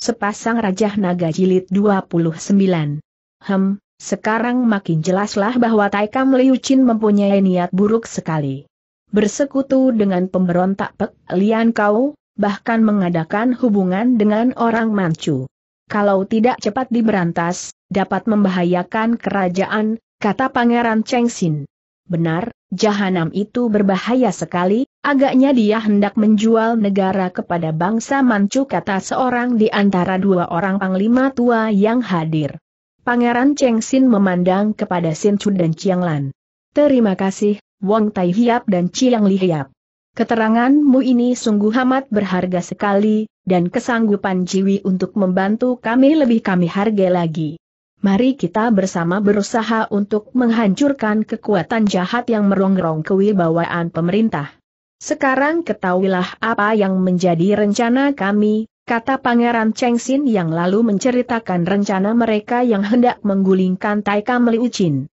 Sepasang Raja Naga Jilid 29. Hem, sekarang makin jelaslah bahwa Taika Liu Chin mempunyai niat buruk sekali. Bersekutu dengan pemberontak Pek Lian Kau, bahkan mengadakan hubungan dengan orang Manchu. Kalau tidak cepat diberantas, dapat membahayakan kerajaan, kata Pangeran Cheng Xin. Benar, jahanam itu berbahaya sekali, Agaknya dia hendak menjual negara kepada bangsa Manchu kata seorang di antara dua orang panglima tua yang hadir. Pangeran Cheng Xin memandang kepada Sin Chu dan Chiang Lan. Terima kasih, Wong Tai Hiap dan Chiang Li Hiap. Keteranganmu ini sungguh amat berharga sekali, dan kesanggupan Jiwi untuk membantu kami lebih kami hargai lagi. Mari kita bersama berusaha untuk menghancurkan kekuatan jahat yang merongrong kewibawaan pemerintah. Sekarang ketahuilah apa yang menjadi rencana kami, kata Pangeran Cheng Xin yang lalu menceritakan rencana mereka yang hendak menggulingkan Taika Chin.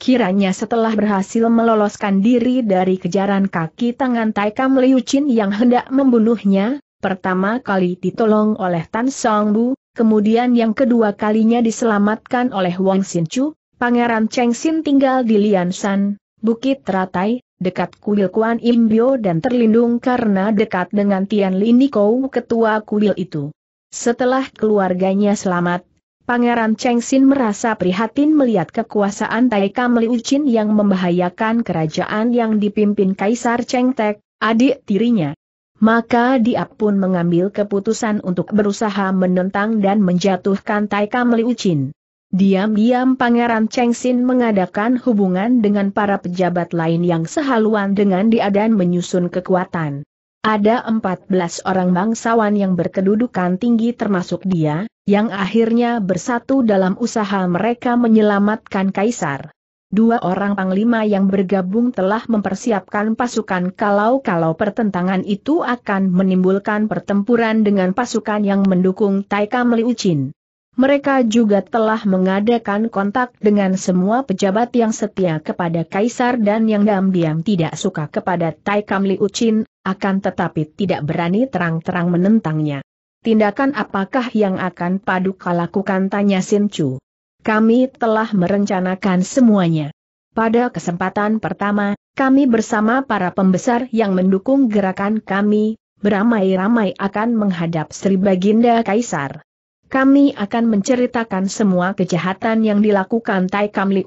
Kiranya setelah berhasil meloloskan diri dari kejaran kaki tangan Taika Chin yang hendak membunuhnya, pertama kali ditolong oleh Tan Song Bu, kemudian yang kedua kalinya diselamatkan oleh Wang Chu, Pangeran Cheng Xin tinggal di Liansan, Bukit Teratai, dekat kuil Kuan Im dan terlindung karena dekat dengan Tian Linikou ketua kuil itu. Setelah keluarganya selamat, Pangeran Cheng Xin merasa prihatin melihat kekuasaan Taika Kam yang membahayakan kerajaan yang dipimpin Kaisar Cheng Tek, adik tirinya. Maka dia pun mengambil keputusan untuk berusaha menentang dan menjatuhkan Taika Kam Diam-diam Pangeran Cheng Xin mengadakan hubungan dengan para pejabat lain yang sehaluan dengan dia dan menyusun kekuatan. Ada 14 orang bangsawan yang berkedudukan tinggi termasuk dia, yang akhirnya bersatu dalam usaha mereka menyelamatkan Kaisar. Dua orang panglima yang bergabung telah mempersiapkan pasukan kalau-kalau pertentangan itu akan menimbulkan pertempuran dengan pasukan yang mendukung Taika Meliucin mereka juga telah mengadakan kontak dengan semua pejabat yang setia kepada Kaisar dan yang diam-diam tidak suka kepada Tai Liu Qin, akan tetapi tidak berani terang-terang menentangnya. Tindakan apakah yang akan Paduka lakukan tanya Sin Chu. Kami telah merencanakan semuanya. Pada kesempatan pertama, kami bersama para pembesar yang mendukung gerakan kami, beramai-ramai akan menghadap Sri Baginda Kaisar. Kami akan menceritakan semua kejahatan yang dilakukan Tai Kam Li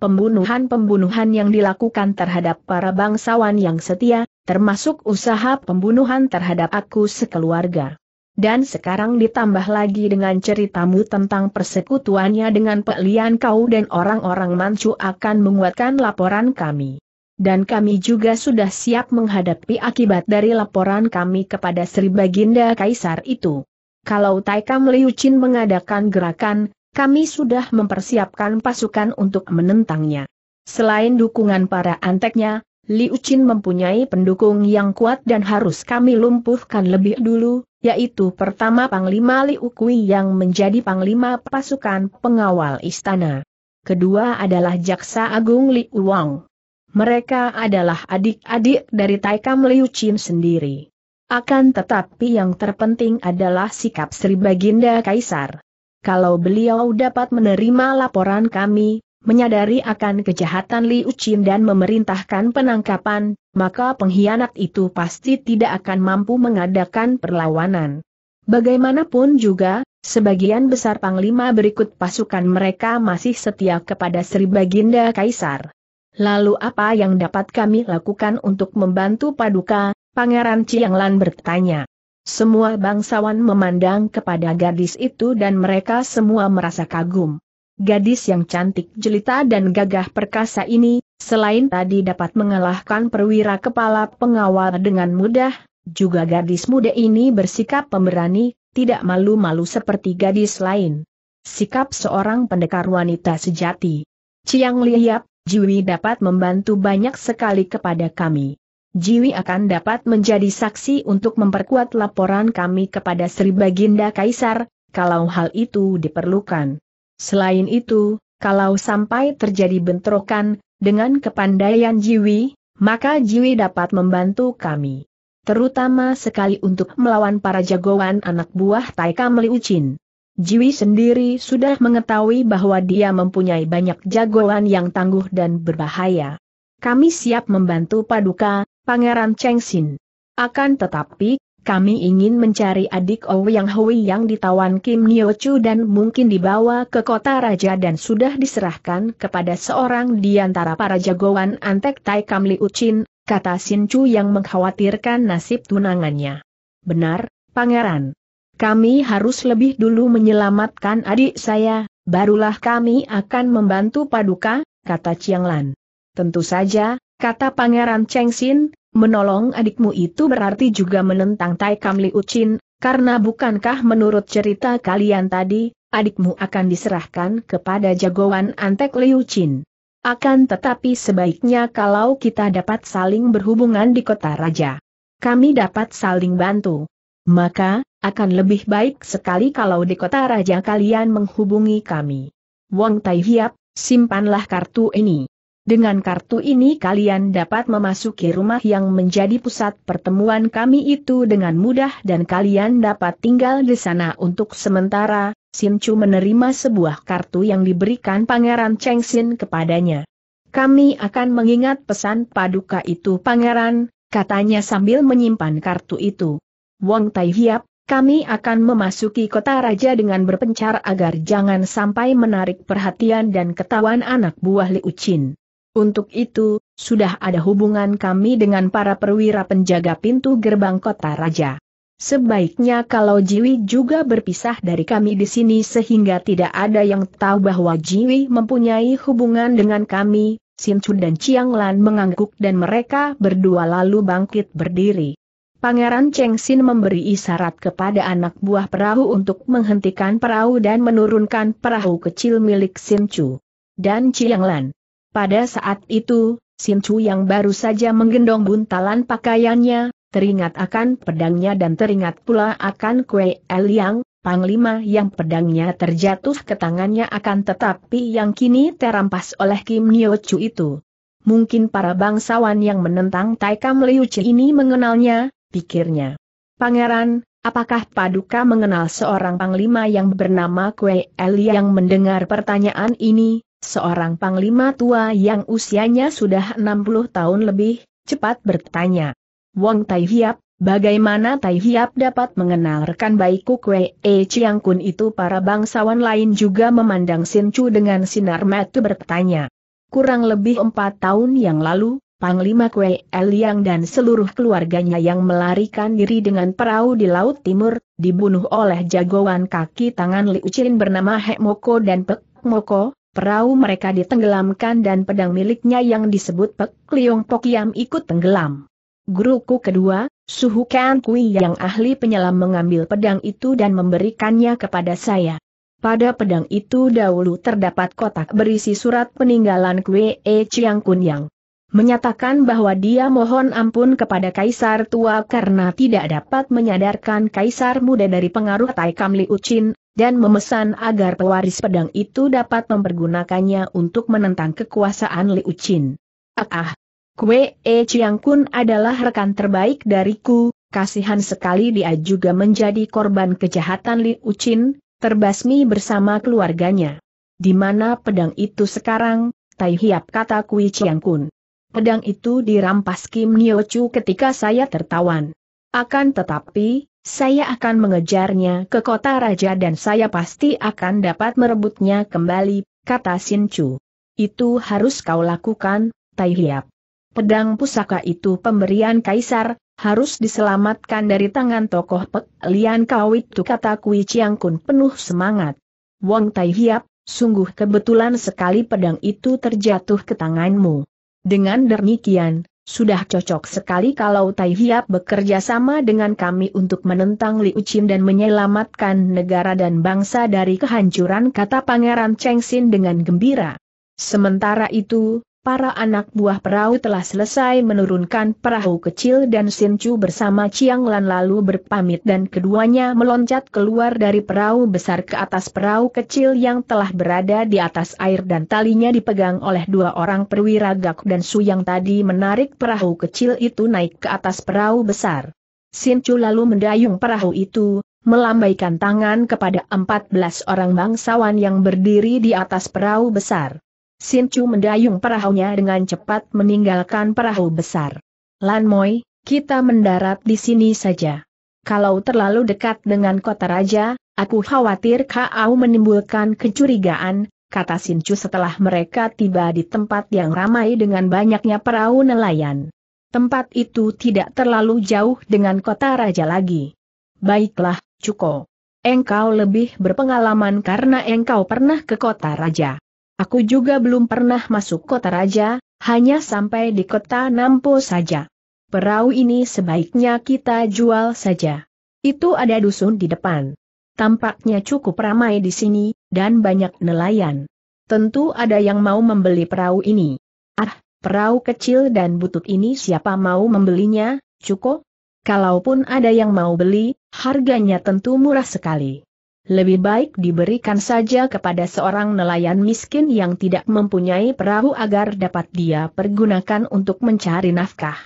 pembunuhan-pembunuhan yang dilakukan terhadap para bangsawan yang setia, termasuk usaha pembunuhan terhadap aku sekeluarga. Dan sekarang ditambah lagi dengan ceritamu tentang persekutuannya dengan pelian kau dan orang-orang Manchu akan menguatkan laporan kami. Dan kami juga sudah siap menghadapi akibat dari laporan kami kepada Sri Baginda Kaisar itu kalau Taika Liu Chin mengadakan gerakan, kami sudah mempersiapkan pasukan untuk menentangnya. Selain dukungan para anteknya, Liu Chin mempunyai pendukung yang kuat dan harus kami lumpuhkan lebih dulu, yaitu pertama Panglima Liu Kui yang menjadi Panglima Pasukan Pengawal Istana. Kedua adalah Jaksa Agung Liu Wang. Mereka adalah adik-adik dari Taikam Liu Chin sendiri. Akan tetapi yang terpenting adalah sikap Sri Baginda Kaisar. Kalau beliau dapat menerima laporan kami, menyadari akan kejahatan Liu Qin dan memerintahkan penangkapan, maka pengkhianat itu pasti tidak akan mampu mengadakan perlawanan. Bagaimanapun juga, sebagian besar panglima berikut pasukan mereka masih setia kepada Sri Baginda Kaisar. Lalu apa yang dapat kami lakukan untuk membantu Paduka, Pangeran Cianglan bertanya. Semua bangsawan memandang kepada gadis itu dan mereka semua merasa kagum. Gadis yang cantik jelita dan gagah perkasa ini, selain tadi dapat mengalahkan perwira kepala pengawal dengan mudah, juga gadis muda ini bersikap pemberani, tidak malu-malu seperti gadis lain. Sikap seorang pendekar wanita sejati. Ciang Liap, Jiwi dapat membantu banyak sekali kepada kami. Jiwi akan dapat menjadi saksi untuk memperkuat laporan kami kepada Sri Baginda Kaisar, kalau hal itu diperlukan. Selain itu, kalau sampai terjadi bentrokan, dengan kepandaian Jiwi, maka Jiwi dapat membantu kami. Terutama sekali untuk melawan para jagoan anak buah Taika Meliucin. Jiwi sendiri sudah mengetahui bahwa dia mempunyai banyak jagoan yang tangguh dan berbahaya kami siap membantu Paduka, Pangeran Cheng Xin. Akan tetapi, kami ingin mencari adik Ouyang Hui yang ditawan Kim Nyo Chu dan mungkin dibawa ke kota raja dan sudah diserahkan kepada seorang di antara para jagoan antek Tai Kam Liu Chin, kata Sin Chu yang mengkhawatirkan nasib tunangannya. Benar, Pangeran. Kami harus lebih dulu menyelamatkan adik saya, barulah kami akan membantu Paduka, kata Chiang Lan. Tentu saja, kata Pangeran Cheng Xin, menolong adikmu itu berarti juga menentang Tai Kam Liu Chin, karena bukankah menurut cerita kalian tadi, adikmu akan diserahkan kepada jagoan Antek Liu Chin. Akan tetapi sebaiknya kalau kita dapat saling berhubungan di kota raja. Kami dapat saling bantu. Maka, akan lebih baik sekali kalau di kota raja kalian menghubungi kami. Wong Tai Hiap, simpanlah kartu ini. Dengan kartu ini kalian dapat memasuki rumah yang menjadi pusat pertemuan kami itu dengan mudah dan kalian dapat tinggal di sana untuk sementara, Chu menerima sebuah kartu yang diberikan Pangeran Cheng Xin kepadanya. Kami akan mengingat pesan paduka itu Pangeran, katanya sambil menyimpan kartu itu. Wong Tai Hiap, kami akan memasuki kota raja dengan berpencar agar jangan sampai menarik perhatian dan ketahuan anak buah Liu Qin. Untuk itu, sudah ada hubungan kami dengan para perwira penjaga pintu gerbang kota raja. Sebaiknya kalau Jiwi juga berpisah dari kami di sini sehingga tidak ada yang tahu bahwa Jiwi mempunyai hubungan dengan kami, Sin Chun dan Chiang Lan mengangguk dan mereka berdua lalu bangkit berdiri. Pangeran Cheng Sin memberi isyarat kepada anak buah perahu untuk menghentikan perahu dan menurunkan perahu kecil milik Sin Chu. Dan Chiang Lan pada saat itu, Chu yang baru saja menggendong buntalan pakaiannya, teringat akan pedangnya dan teringat pula akan kue El Yang, Panglima yang pedangnya terjatuh ke tangannya akan tetapi yang kini terampas oleh Kim Nyo Chu itu. Mungkin para bangsawan yang menentang Taikam Liu Chi ini mengenalnya, pikirnya. Pangeran, apakah Paduka mengenal seorang panglima yang bernama Kue El yang mendengar pertanyaan ini, seorang panglima tua yang usianya sudah 60 tahun lebih, cepat bertanya. Wong Tai Hiap, bagaimana Tai Hiap dapat mengenal rekan baikku Kwe E Chiang Kun itu para bangsawan lain juga memandang Sin Chu dengan sinar mata bertanya. Kurang lebih empat tahun yang lalu, Panglima Kwe Liang dan seluruh keluarganya yang melarikan diri dengan perahu di Laut Timur, dibunuh oleh jagoan kaki tangan Liu Chin bernama Hek Moko dan Pek Moko, perahu mereka ditenggelamkan dan pedang miliknya yang disebut Pek Liong Yam ikut tenggelam. Guruku kedua, Suhu Kan Kui yang ahli penyelam mengambil pedang itu dan memberikannya kepada saya. Pada pedang itu dahulu terdapat kotak berisi surat peninggalan Kue E Chiang Kun Yang. Menyatakan bahwa dia mohon ampun kepada Kaisar tua karena tidak dapat menyadarkan Kaisar muda dari pengaruh Tai Kam Liu Chin, dan memesan agar pewaris pedang itu dapat mempergunakannya untuk menentang kekuasaan Liu Qin. Ah, ah. Kue E Chiang Kun adalah rekan terbaik dariku, kasihan sekali dia juga menjadi korban kejahatan Liu Qin, terbasmi bersama keluarganya. Di mana pedang itu sekarang, Tai Hiap kata Kui Chiang Kun. Pedang itu dirampas Kim Nyo Chu ketika saya tertawan. Akan tetapi, saya akan mengejarnya ke kota raja dan saya pasti akan dapat merebutnya kembali, kata Sin Chu. Itu harus kau lakukan, Tai Hiap. Pedang pusaka itu pemberian kaisar, harus diselamatkan dari tangan tokoh Pek Lian Kau itu kata Kui Chiang Kun penuh semangat. Wong Tai Hiap, sungguh kebetulan sekali pedang itu terjatuh ke tanganmu. Dengan demikian, sudah cocok sekali kalau Tai Hiap bekerja sama dengan kami untuk menentang Li Uchin dan menyelamatkan negara dan bangsa dari kehancuran kata Pangeran Cheng Xin dengan gembira. Sementara itu, para anak buah perahu telah selesai menurunkan perahu kecil dan Sinchu bersama Chiang Lan lalu berpamit dan keduanya meloncat keluar dari perahu besar ke atas perahu kecil yang telah berada di atas air dan talinya dipegang oleh dua orang perwira Gak dan Su yang tadi menarik perahu kecil itu naik ke atas perahu besar. Sinchu lalu mendayung perahu itu, melambaikan tangan kepada 14 orang bangsawan yang berdiri di atas perahu besar. Sin Chu mendayung perahunya dengan cepat meninggalkan perahu besar. Lan Moi, kita mendarat di sini saja. Kalau terlalu dekat dengan kota raja, aku khawatir kau menimbulkan kecurigaan, kata Sin Chu setelah mereka tiba di tempat yang ramai dengan banyaknya perahu nelayan. Tempat itu tidak terlalu jauh dengan kota raja lagi. Baiklah, Cuko. Engkau lebih berpengalaman karena engkau pernah ke kota raja. Aku juga belum pernah masuk kota raja, hanya sampai di kota Nampo saja. Perahu ini sebaiknya kita jual saja. Itu ada dusun di depan. Tampaknya cukup ramai di sini, dan banyak nelayan. Tentu ada yang mau membeli perahu ini. Ah, perahu kecil dan butut ini siapa mau membelinya, Cukup. Kalaupun ada yang mau beli, harganya tentu murah sekali lebih baik diberikan saja kepada seorang nelayan miskin yang tidak mempunyai perahu agar dapat dia pergunakan untuk mencari nafkah.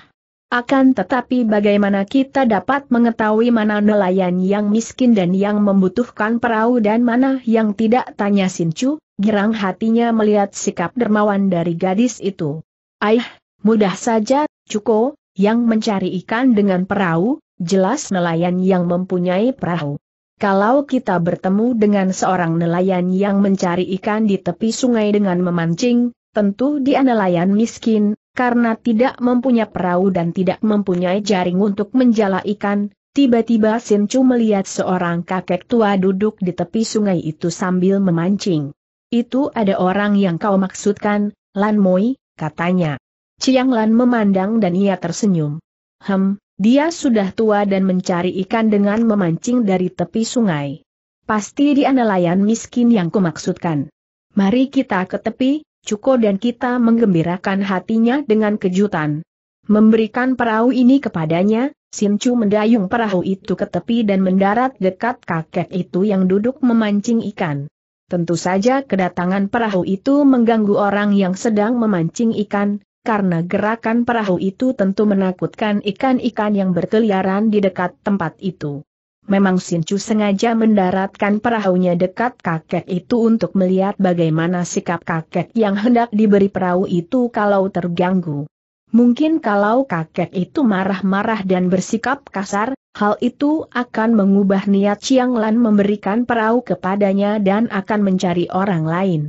Akan tetapi bagaimana kita dapat mengetahui mana nelayan yang miskin dan yang membutuhkan perahu dan mana yang tidak tanya Sincu, girang hatinya melihat sikap dermawan dari gadis itu. Aih, mudah saja, Cuko, yang mencari ikan dengan perahu, jelas nelayan yang mempunyai perahu. Kalau kita bertemu dengan seorang nelayan yang mencari ikan di tepi sungai dengan memancing, tentu dia nelayan miskin, karena tidak mempunyai perahu dan tidak mempunyai jaring untuk menjala ikan. Tiba-tiba Chu melihat seorang kakek tua duduk di tepi sungai itu sambil memancing. Itu ada orang yang kau maksudkan, Lan Moi, katanya. Chiang Lan memandang dan ia tersenyum. Hem, dia sudah tua dan mencari ikan dengan memancing dari tepi sungai. Pasti dia nelayan miskin yang kumaksudkan. Mari kita ke tepi, Cuko dan kita menggembirakan hatinya dengan kejutan. Memberikan perahu ini kepadanya, Simcu mendayung perahu itu ke tepi dan mendarat dekat kakek itu yang duduk memancing ikan. Tentu saja kedatangan perahu itu mengganggu orang yang sedang memancing ikan, karena gerakan perahu itu tentu menakutkan ikan-ikan yang berkeliaran di dekat tempat itu. Memang Sinchu sengaja mendaratkan perahunya dekat kakek itu untuk melihat bagaimana sikap kakek yang hendak diberi perahu itu kalau terganggu. Mungkin kalau kakek itu marah-marah dan bersikap kasar, hal itu akan mengubah niat Chiang Lan memberikan perahu kepadanya dan akan mencari orang lain.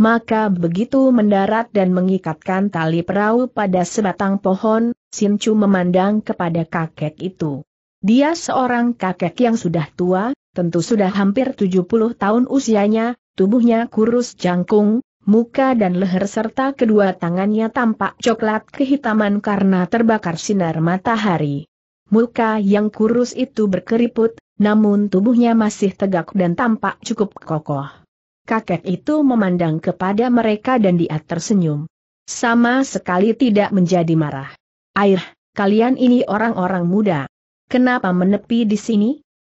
Maka begitu mendarat dan mengikatkan tali perahu pada sebatang pohon, Chu memandang kepada kakek itu. Dia seorang kakek yang sudah tua, tentu sudah hampir 70 tahun usianya, tubuhnya kurus jangkung, muka dan leher serta kedua tangannya tampak coklat kehitaman karena terbakar sinar matahari. Muka yang kurus itu berkeriput, namun tubuhnya masih tegak dan tampak cukup kokoh kakek itu memandang kepada mereka dan dia tersenyum. Sama sekali tidak menjadi marah. Air, kalian ini orang-orang muda. Kenapa menepi di sini?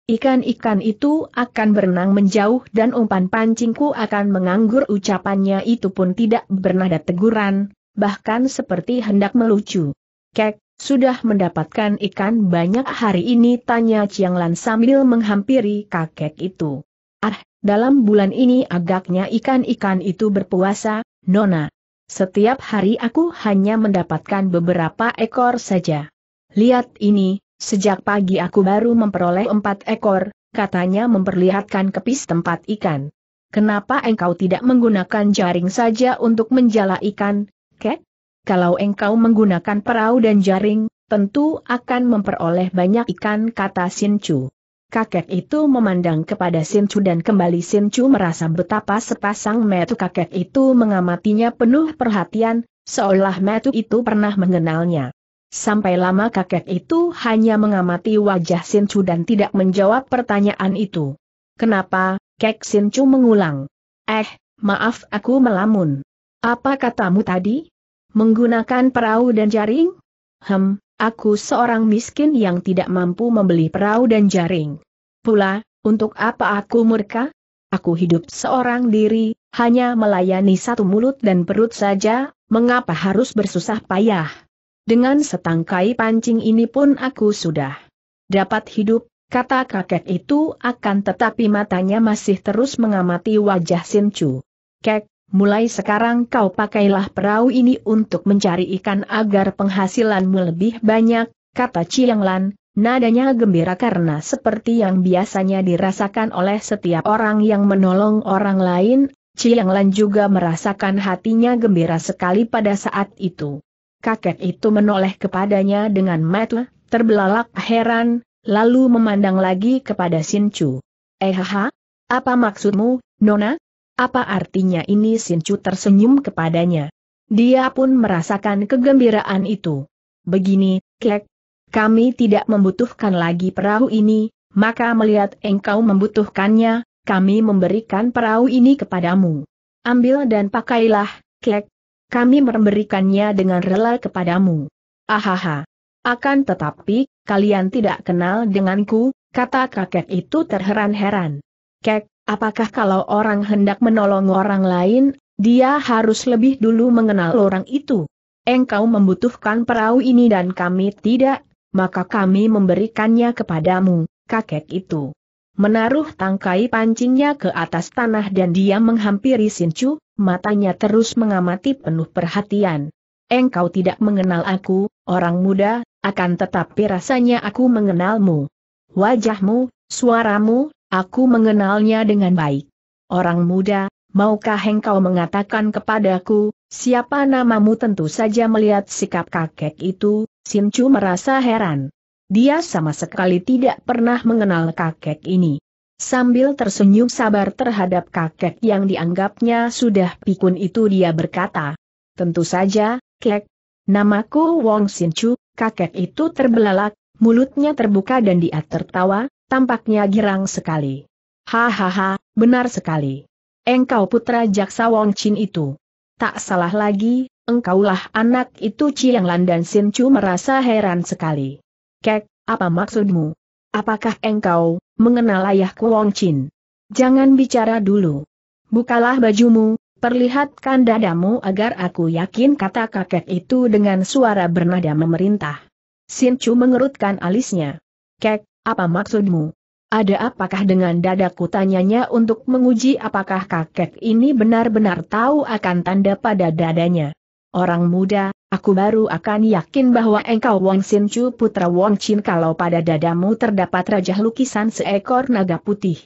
Ikan-ikan itu akan berenang menjauh dan umpan pancingku akan menganggur ucapannya itu pun tidak bernada teguran, bahkan seperti hendak melucu. Kek, sudah mendapatkan ikan banyak hari ini tanya Chiang Lan sambil menghampiri kakek itu. Ah, dalam bulan ini agaknya ikan-ikan itu berpuasa, Nona. Setiap hari aku hanya mendapatkan beberapa ekor saja. Lihat ini, sejak pagi aku baru memperoleh empat ekor, katanya memperlihatkan kepis tempat ikan. Kenapa engkau tidak menggunakan jaring saja untuk menjala ikan, kek? Kalau engkau menggunakan perahu dan jaring, tentu akan memperoleh banyak ikan kata Sinchu. Kakek itu memandang kepada Sincu dan kembali Sincu merasa betapa sepasang metu kakek itu mengamatinya penuh perhatian, seolah metu itu pernah mengenalnya. Sampai lama kakek itu hanya mengamati wajah Sincu dan tidak menjawab pertanyaan itu. Kenapa, kek Sincu mengulang. Eh, maaf aku melamun. Apa katamu tadi? Menggunakan perahu dan jaring? Hem, Aku seorang miskin yang tidak mampu membeli perahu dan jaring. Pula, untuk apa aku murka? Aku hidup seorang diri, hanya melayani satu mulut dan perut saja, mengapa harus bersusah payah? Dengan setangkai pancing ini pun aku sudah dapat hidup, kata kakek itu akan tetapi matanya masih terus mengamati wajah Sinchu. Kek, mulai sekarang kau pakailah perahu ini untuk mencari ikan agar penghasilanmu lebih banyak, kata Chiang Lan, Nadanya gembira karena seperti yang biasanya dirasakan oleh setiap orang yang menolong orang lain, Chiang Lan juga merasakan hatinya gembira sekali pada saat itu. Kakek itu menoleh kepadanya dengan mata terbelalak heran, lalu memandang lagi kepada Sin Chu. Eh ha, apa maksudmu, Nona? Apa artinya ini Chu tersenyum kepadanya? Dia pun merasakan kegembiraan itu. Begini, Kek, kami tidak membutuhkan lagi perahu ini, maka melihat engkau membutuhkannya, kami memberikan perahu ini kepadamu. Ambil dan pakailah, Kek. Kami memberikannya dengan rela kepadamu. Ahaha. Akan tetapi, kalian tidak kenal denganku, kata kakek itu terheran-heran. Kek, Apakah kalau orang hendak menolong orang lain, dia harus lebih dulu mengenal orang itu? Engkau membutuhkan perahu ini dan kami tidak, maka kami memberikannya kepadamu, kakek itu. Menaruh tangkai pancingnya ke atas tanah dan dia menghampiri Sincu, matanya terus mengamati penuh perhatian. Engkau tidak mengenal aku, orang muda, akan tetapi rasanya aku mengenalmu. Wajahmu, suaramu, Aku mengenalnya dengan baik. Orang muda, maukah engkau mengatakan kepadaku, siapa namamu tentu saja melihat sikap kakek itu, Chu merasa heran. Dia sama sekali tidak pernah mengenal kakek ini. Sambil tersenyum sabar terhadap kakek yang dianggapnya sudah pikun itu dia berkata, Tentu saja, kek, namaku Wong Chu. kakek itu terbelalak, mulutnya terbuka dan dia tertawa, tampaknya girang sekali. Hahaha, benar sekali. Engkau putra jaksa Wong Chin itu. Tak salah lagi, engkaulah anak itu Chiang Lan dan Sin Chu merasa heran sekali. Kek, apa maksudmu? Apakah engkau mengenal ayahku Wong Chin? Jangan bicara dulu. Bukalah bajumu, perlihatkan dadamu agar aku yakin kata kakek itu dengan suara bernada memerintah. Sin Chu mengerutkan alisnya. Kek, apa maksudmu? Ada apakah dengan dadaku tanyanya untuk menguji apakah kakek ini benar-benar tahu akan tanda pada dadanya. Orang muda, aku baru akan yakin bahwa engkau Wong Sin Chu putra Wong Chin kalau pada dadamu terdapat rajah lukisan seekor naga putih.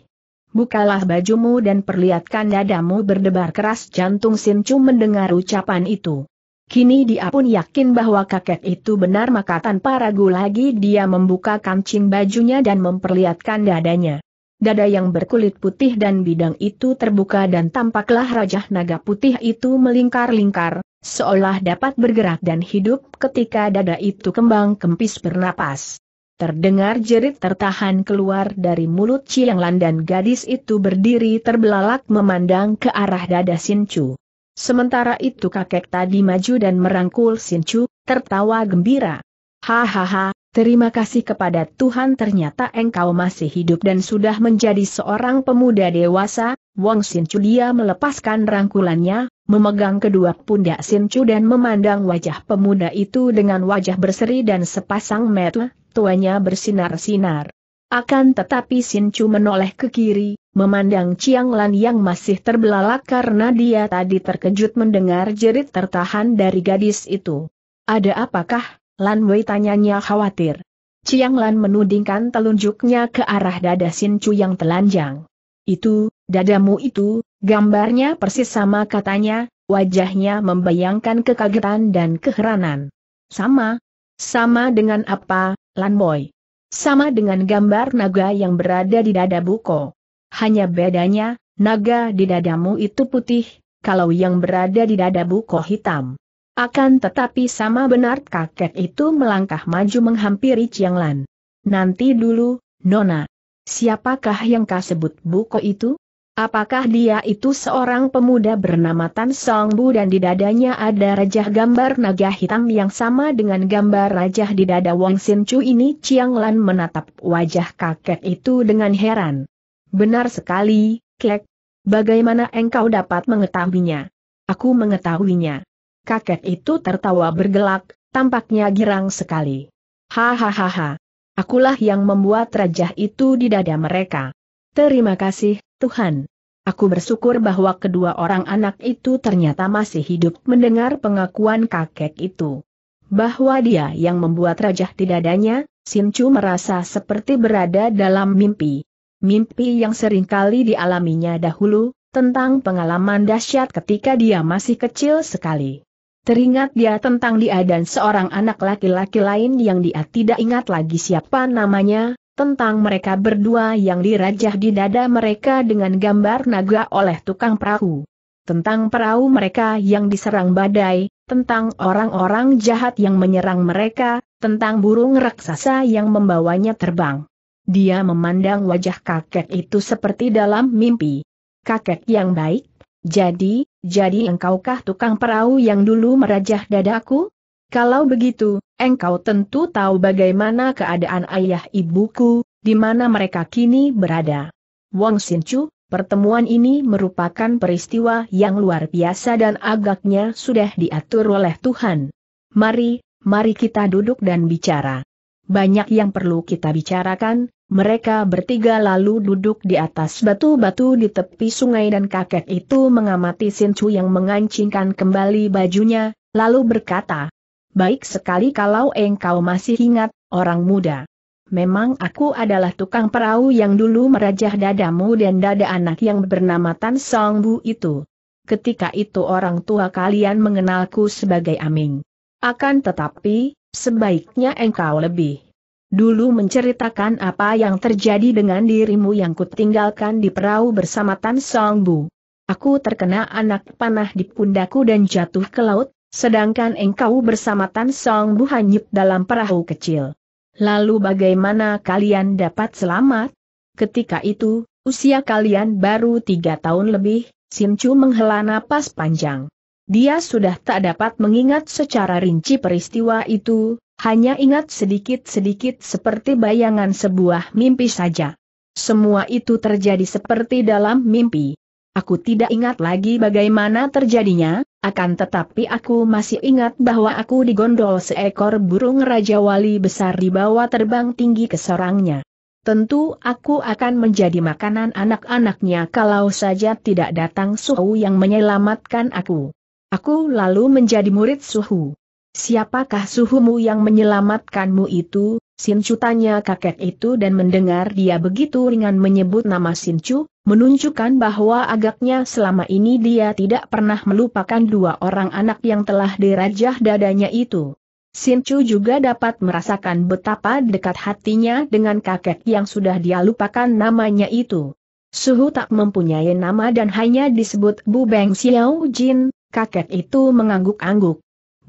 Bukalah bajumu dan perlihatkan dadamu berdebar keras jantung Sin Chu mendengar ucapan itu. Kini dia pun yakin bahwa kakek itu benar maka tanpa ragu lagi dia membuka kancing bajunya dan memperlihatkan dadanya. Dada yang berkulit putih dan bidang itu terbuka dan tampaklah Rajah Naga Putih itu melingkar-lingkar, seolah dapat bergerak dan hidup ketika dada itu kembang kempis bernapas. Terdengar jerit tertahan keluar dari mulut Chiang Lan dan gadis itu berdiri terbelalak memandang ke arah dada Chu. Sementara itu kakek tadi maju dan merangkul Sinchu, tertawa gembira. Hahaha, terima kasih kepada Tuhan ternyata engkau masih hidup dan sudah menjadi seorang pemuda dewasa, Wong Sinchu dia melepaskan rangkulannya, memegang kedua pundak Sinchu dan memandang wajah pemuda itu dengan wajah berseri dan sepasang mata, tuanya bersinar-sinar. Akan tetapi Sinchu menoleh ke kiri, Memandang Chiang Lan yang masih terbelalak karena dia tadi terkejut mendengar jerit tertahan dari gadis itu. Ada apakah? Lan Wei tanyanya khawatir. Chiang Lan menudingkan telunjuknya ke arah dada Sin Chu yang telanjang. Itu, dadamu itu, gambarnya persis sama katanya, wajahnya membayangkan kekagetan dan keheranan. Sama? Sama dengan apa, Lan Boy? Sama dengan gambar naga yang berada di dada Buko. Hanya bedanya, naga di dadamu itu putih, kalau yang berada di dada buko hitam. Akan tetapi sama benar kakek itu melangkah maju menghampiri Chiang Lan. Nanti dulu, Nona. Siapakah yang kau sebut buko itu? Apakah dia itu seorang pemuda bernama Tan Song Bu dan di dadanya ada rajah gambar naga hitam yang sama dengan gambar rajah di dada Wong Sin Chu ini? Chiang Lan menatap wajah kakek itu dengan heran. Benar sekali, Kek. Bagaimana engkau dapat mengetahuinya? Aku mengetahuinya. Kakek itu tertawa bergelak, tampaknya girang sekali. Hahaha. Akulah yang membuat rajah itu di dada mereka. Terima kasih, Tuhan. Aku bersyukur bahwa kedua orang anak itu ternyata masih hidup mendengar pengakuan kakek itu. Bahwa dia yang membuat rajah di dadanya, Sinchu merasa seperti berada dalam mimpi. Mimpi yang seringkali dialaminya dahulu, tentang pengalaman dahsyat ketika dia masih kecil sekali. Teringat dia tentang dia dan seorang anak laki-laki lain yang dia tidak ingat lagi siapa namanya, tentang mereka berdua yang dirajah di dada mereka dengan gambar naga oleh tukang perahu. Tentang perahu mereka yang diserang badai, tentang orang-orang jahat yang menyerang mereka, tentang burung raksasa yang membawanya terbang. Dia memandang wajah kakek itu seperti dalam mimpi. Kakek yang baik, jadi, jadi engkaukah tukang perahu yang dulu merajah dadaku? Kalau begitu, engkau tentu tahu bagaimana keadaan ayah ibuku, di mana mereka kini berada. Wong Sinchu, pertemuan ini merupakan peristiwa yang luar biasa dan agaknya sudah diatur oleh Tuhan. Mari, mari kita duduk dan bicara. Banyak yang perlu kita bicarakan, mereka bertiga lalu duduk di atas batu-batu di tepi sungai dan kakek itu mengamati Sincu yang mengancingkan kembali bajunya, lalu berkata, Baik sekali kalau engkau masih ingat, orang muda. Memang aku adalah tukang perahu yang dulu merajah dadamu dan dada anak yang bernama Tan Song Bu itu. Ketika itu orang tua kalian mengenalku sebagai Aming. Akan tetapi, sebaiknya engkau lebih dulu menceritakan apa yang terjadi dengan dirimu yang kutinggalkan di perahu bersama Tan Song Bu. Aku terkena anak panah di pundaku dan jatuh ke laut, sedangkan engkau bersama Tan Song Bu hanyut dalam perahu kecil. Lalu bagaimana kalian dapat selamat? Ketika itu, usia kalian baru tiga tahun lebih, Simcu menghela napas panjang. Dia sudah tak dapat mengingat secara rinci peristiwa itu, hanya ingat sedikit-sedikit seperti bayangan sebuah mimpi saja. Semua itu terjadi seperti dalam mimpi. Aku tidak ingat lagi bagaimana terjadinya, akan tetapi aku masih ingat bahwa aku digondol seekor burung Raja Wali besar di bawah terbang tinggi ke sarangnya. Tentu aku akan menjadi makanan anak-anaknya kalau saja tidak datang Suhu yang menyelamatkan aku. Aku lalu menjadi murid Suhu. Siapakah suhumu yang menyelamatkanmu itu? Sincu tanya kakek itu dan mendengar dia begitu ringan menyebut nama Sincu, menunjukkan bahwa agaknya selama ini dia tidak pernah melupakan dua orang anak yang telah dirajah dadanya itu. Sincu juga dapat merasakan betapa dekat hatinya dengan kakek yang sudah dia lupakan namanya itu. Suhu tak mempunyai nama dan hanya disebut Bu Beng Xiao Jin, kakek itu mengangguk-angguk.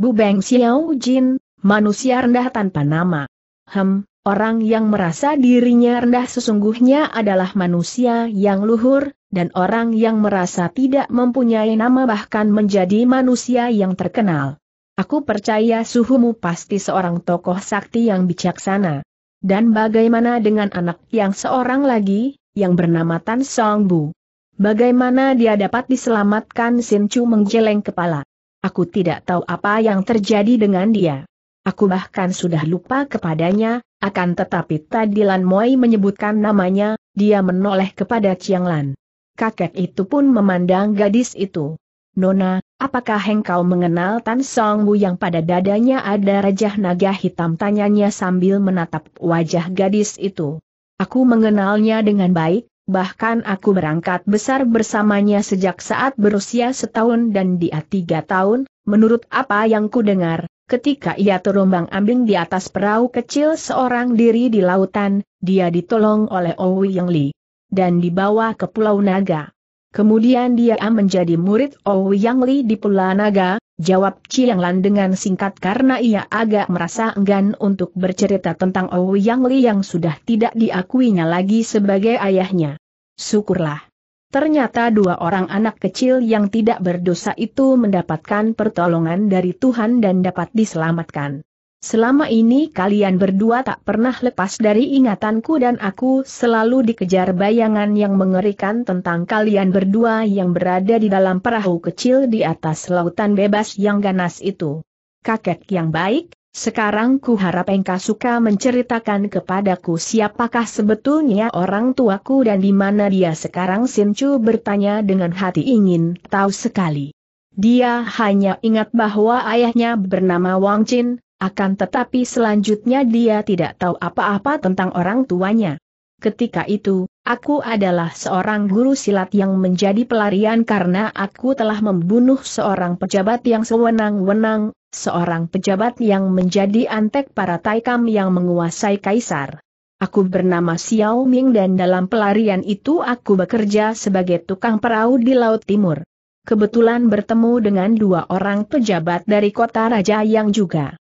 Bu Beng Xiao Jin, manusia rendah tanpa nama. Hem, orang yang merasa dirinya rendah sesungguhnya adalah manusia yang luhur, dan orang yang merasa tidak mempunyai nama bahkan menjadi manusia yang terkenal. Aku percaya suhumu pasti seorang tokoh sakti yang bijaksana. Dan bagaimana dengan anak yang seorang lagi, yang bernama Tan Song Bu? Bagaimana dia dapat diselamatkan Sin Chu menggeleng kepala? Aku tidak tahu apa yang terjadi dengan dia. Aku bahkan sudah lupa kepadanya, akan tetapi tadi Lan Moi menyebutkan namanya, dia menoleh kepada Chiang Lan. Kakek itu pun memandang gadis itu. Nona, apakah engkau mengenal Tan Song Wu yang pada dadanya ada rajah naga hitam? Tanyanya sambil menatap wajah gadis itu. Aku mengenalnya dengan baik, bahkan aku berangkat besar bersamanya sejak saat berusia setahun dan dia tiga tahun, menurut apa yang kudengar, ketika ia terombang ambing di atas perahu kecil seorang diri di lautan, dia ditolong oleh Owi oh Yang Li. Dan dibawa ke Pulau Naga. Kemudian dia menjadi murid Owi oh Yang Li di Pulau Naga, jawab Chiang Lan dengan singkat karena ia agak merasa enggan untuk bercerita tentang Owi oh Yang Li yang sudah tidak diakuinya lagi sebagai ayahnya. Syukurlah. Ternyata dua orang anak kecil yang tidak berdosa itu mendapatkan pertolongan dari Tuhan dan dapat diselamatkan. Selama ini kalian berdua tak pernah lepas dari ingatanku dan aku selalu dikejar bayangan yang mengerikan tentang kalian berdua yang berada di dalam perahu kecil di atas lautan bebas yang ganas itu. Kakek yang baik, sekarang ku harap engkau suka menceritakan kepadaku siapakah sebetulnya orang tuaku dan di mana dia sekarang Sinchu bertanya dengan hati ingin tahu sekali. Dia hanya ingat bahwa ayahnya bernama Wang Jin, akan tetapi selanjutnya dia tidak tahu apa-apa tentang orang tuanya. Ketika itu, aku adalah seorang guru silat yang menjadi pelarian karena aku telah membunuh seorang pejabat yang sewenang-wenang, seorang pejabat yang menjadi antek para Taikam yang menguasai Kaisar. Aku bernama Xiao Ming dan dalam pelarian itu aku bekerja sebagai tukang perahu di Laut Timur. Kebetulan bertemu dengan dua orang pejabat dari kota raja yang juga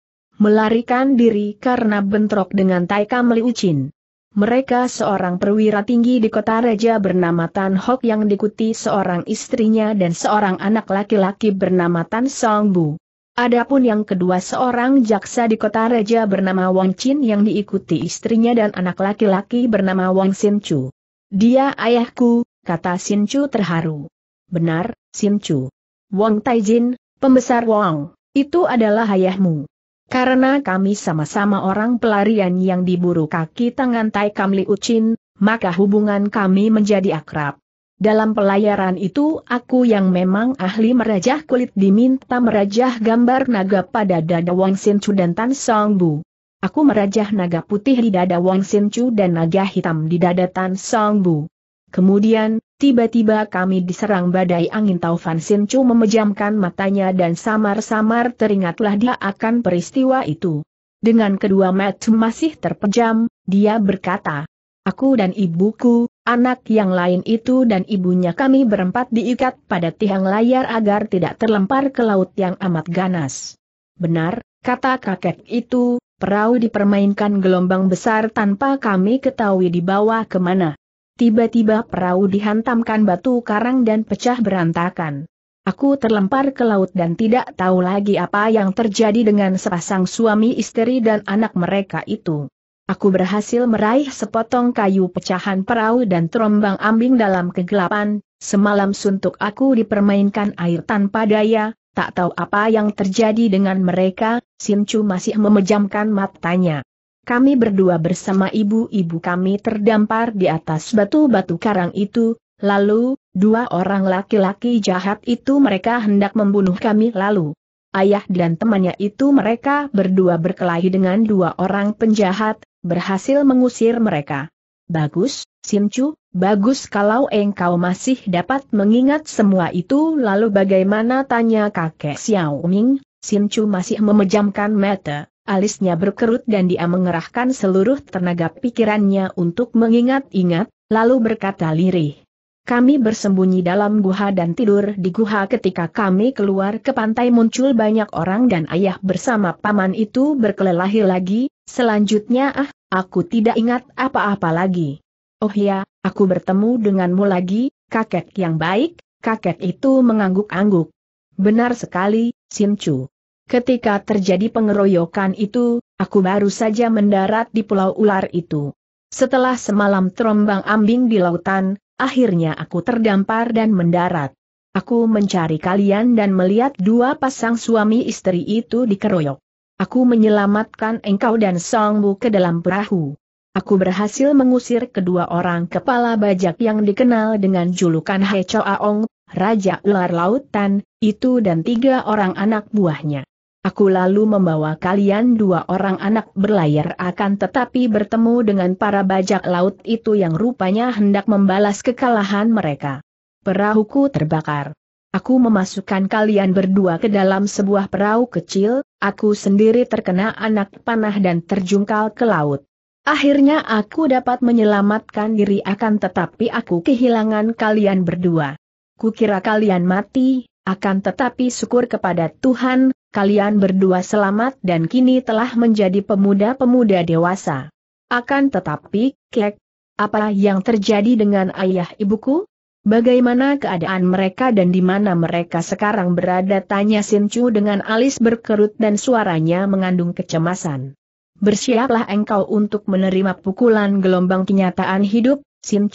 melarikan diri karena bentrok dengan Taikam Liu Qin. Mereka seorang perwira tinggi di kota raja bernama Tan Hok yang diikuti seorang istrinya dan seorang anak laki-laki bernama Tan Song Bu. Adapun yang kedua seorang jaksa di kota Raja bernama Wang Chin yang diikuti istrinya dan anak laki-laki bernama Wang Sin Chu. Dia ayahku, kata Sin Chu terharu. Benar, Sin Chu. Wong Taijin, pembesar Wang, itu adalah ayahmu. Karena kami sama-sama orang pelarian yang diburu kaki tangan Tai Kamli Ucin, maka hubungan kami menjadi akrab. Dalam pelayaran itu aku yang memang ahli merajah kulit diminta merajah gambar naga pada dada Wang Sin Chu dan Tan Song Bu. Aku merajah naga putih di dada Wang Sin Chu dan naga hitam di dada Tan Song Bu. Kemudian, tiba-tiba kami diserang badai angin Taufan Sin Chu memejamkan matanya dan samar-samar teringatlah dia akan peristiwa itu. Dengan kedua mata masih terpejam, dia berkata, Aku dan ibuku, Anak yang lain itu dan ibunya kami berempat diikat pada tiang layar agar tidak terlempar ke laut yang amat ganas. Benar, kata kakek itu, perahu dipermainkan gelombang besar tanpa kami ketahui di bawah kemana. Tiba-tiba perahu dihantamkan batu karang dan pecah berantakan. Aku terlempar ke laut dan tidak tahu lagi apa yang terjadi dengan sepasang suami istri dan anak mereka itu. Aku berhasil meraih sepotong kayu pecahan perahu dan terombang ambing dalam kegelapan, semalam suntuk aku dipermainkan air tanpa daya, tak tahu apa yang terjadi dengan mereka, Simcu masih memejamkan matanya. Kami berdua bersama ibu-ibu kami terdampar di atas batu-batu karang itu, lalu, dua orang laki-laki jahat itu mereka hendak membunuh kami lalu ayah dan temannya itu mereka berdua berkelahi dengan dua orang penjahat, berhasil mengusir mereka. Bagus, Sincu, bagus kalau engkau masih dapat mengingat semua itu lalu bagaimana tanya kakek Xiao Ming, Sincu masih memejamkan mata, alisnya berkerut dan dia mengerahkan seluruh tenaga pikirannya untuk mengingat-ingat, lalu berkata lirih. Kami bersembunyi dalam guha dan tidur di guha ketika kami keluar ke pantai muncul banyak orang dan ayah bersama paman itu berkelahi lagi, Selanjutnya ah, aku tidak ingat apa-apa lagi. Oh ya, aku bertemu denganmu lagi, kakek yang baik, kakek itu mengangguk-angguk. Benar sekali, Chu. Ketika terjadi pengeroyokan itu, aku baru saja mendarat di pulau ular itu. Setelah semalam terombang ambing di lautan, akhirnya aku terdampar dan mendarat. Aku mencari kalian dan melihat dua pasang suami istri itu dikeroyok. Aku menyelamatkan engkau dan Songbu ke dalam perahu. Aku berhasil mengusir kedua orang kepala bajak yang dikenal dengan julukan He Aong, Raja Ular Lautan, itu dan tiga orang anak buahnya. Aku lalu membawa kalian dua orang anak berlayar akan tetapi bertemu dengan para bajak laut itu yang rupanya hendak membalas kekalahan mereka. Perahuku terbakar. Aku memasukkan kalian berdua ke dalam sebuah perahu kecil, aku sendiri terkena anak panah dan terjungkal ke laut. Akhirnya aku dapat menyelamatkan diri akan tetapi aku kehilangan kalian berdua. Kukira kalian mati, akan tetapi syukur kepada Tuhan, kalian berdua selamat dan kini telah menjadi pemuda-pemuda dewasa. Akan tetapi, Kek, apa yang terjadi dengan ayah ibuku? Bagaimana keadaan mereka dan di mana mereka sekarang berada tanya Sin dengan alis berkerut dan suaranya mengandung kecemasan. Bersiaplah engkau untuk menerima pukulan gelombang kenyataan hidup, Sin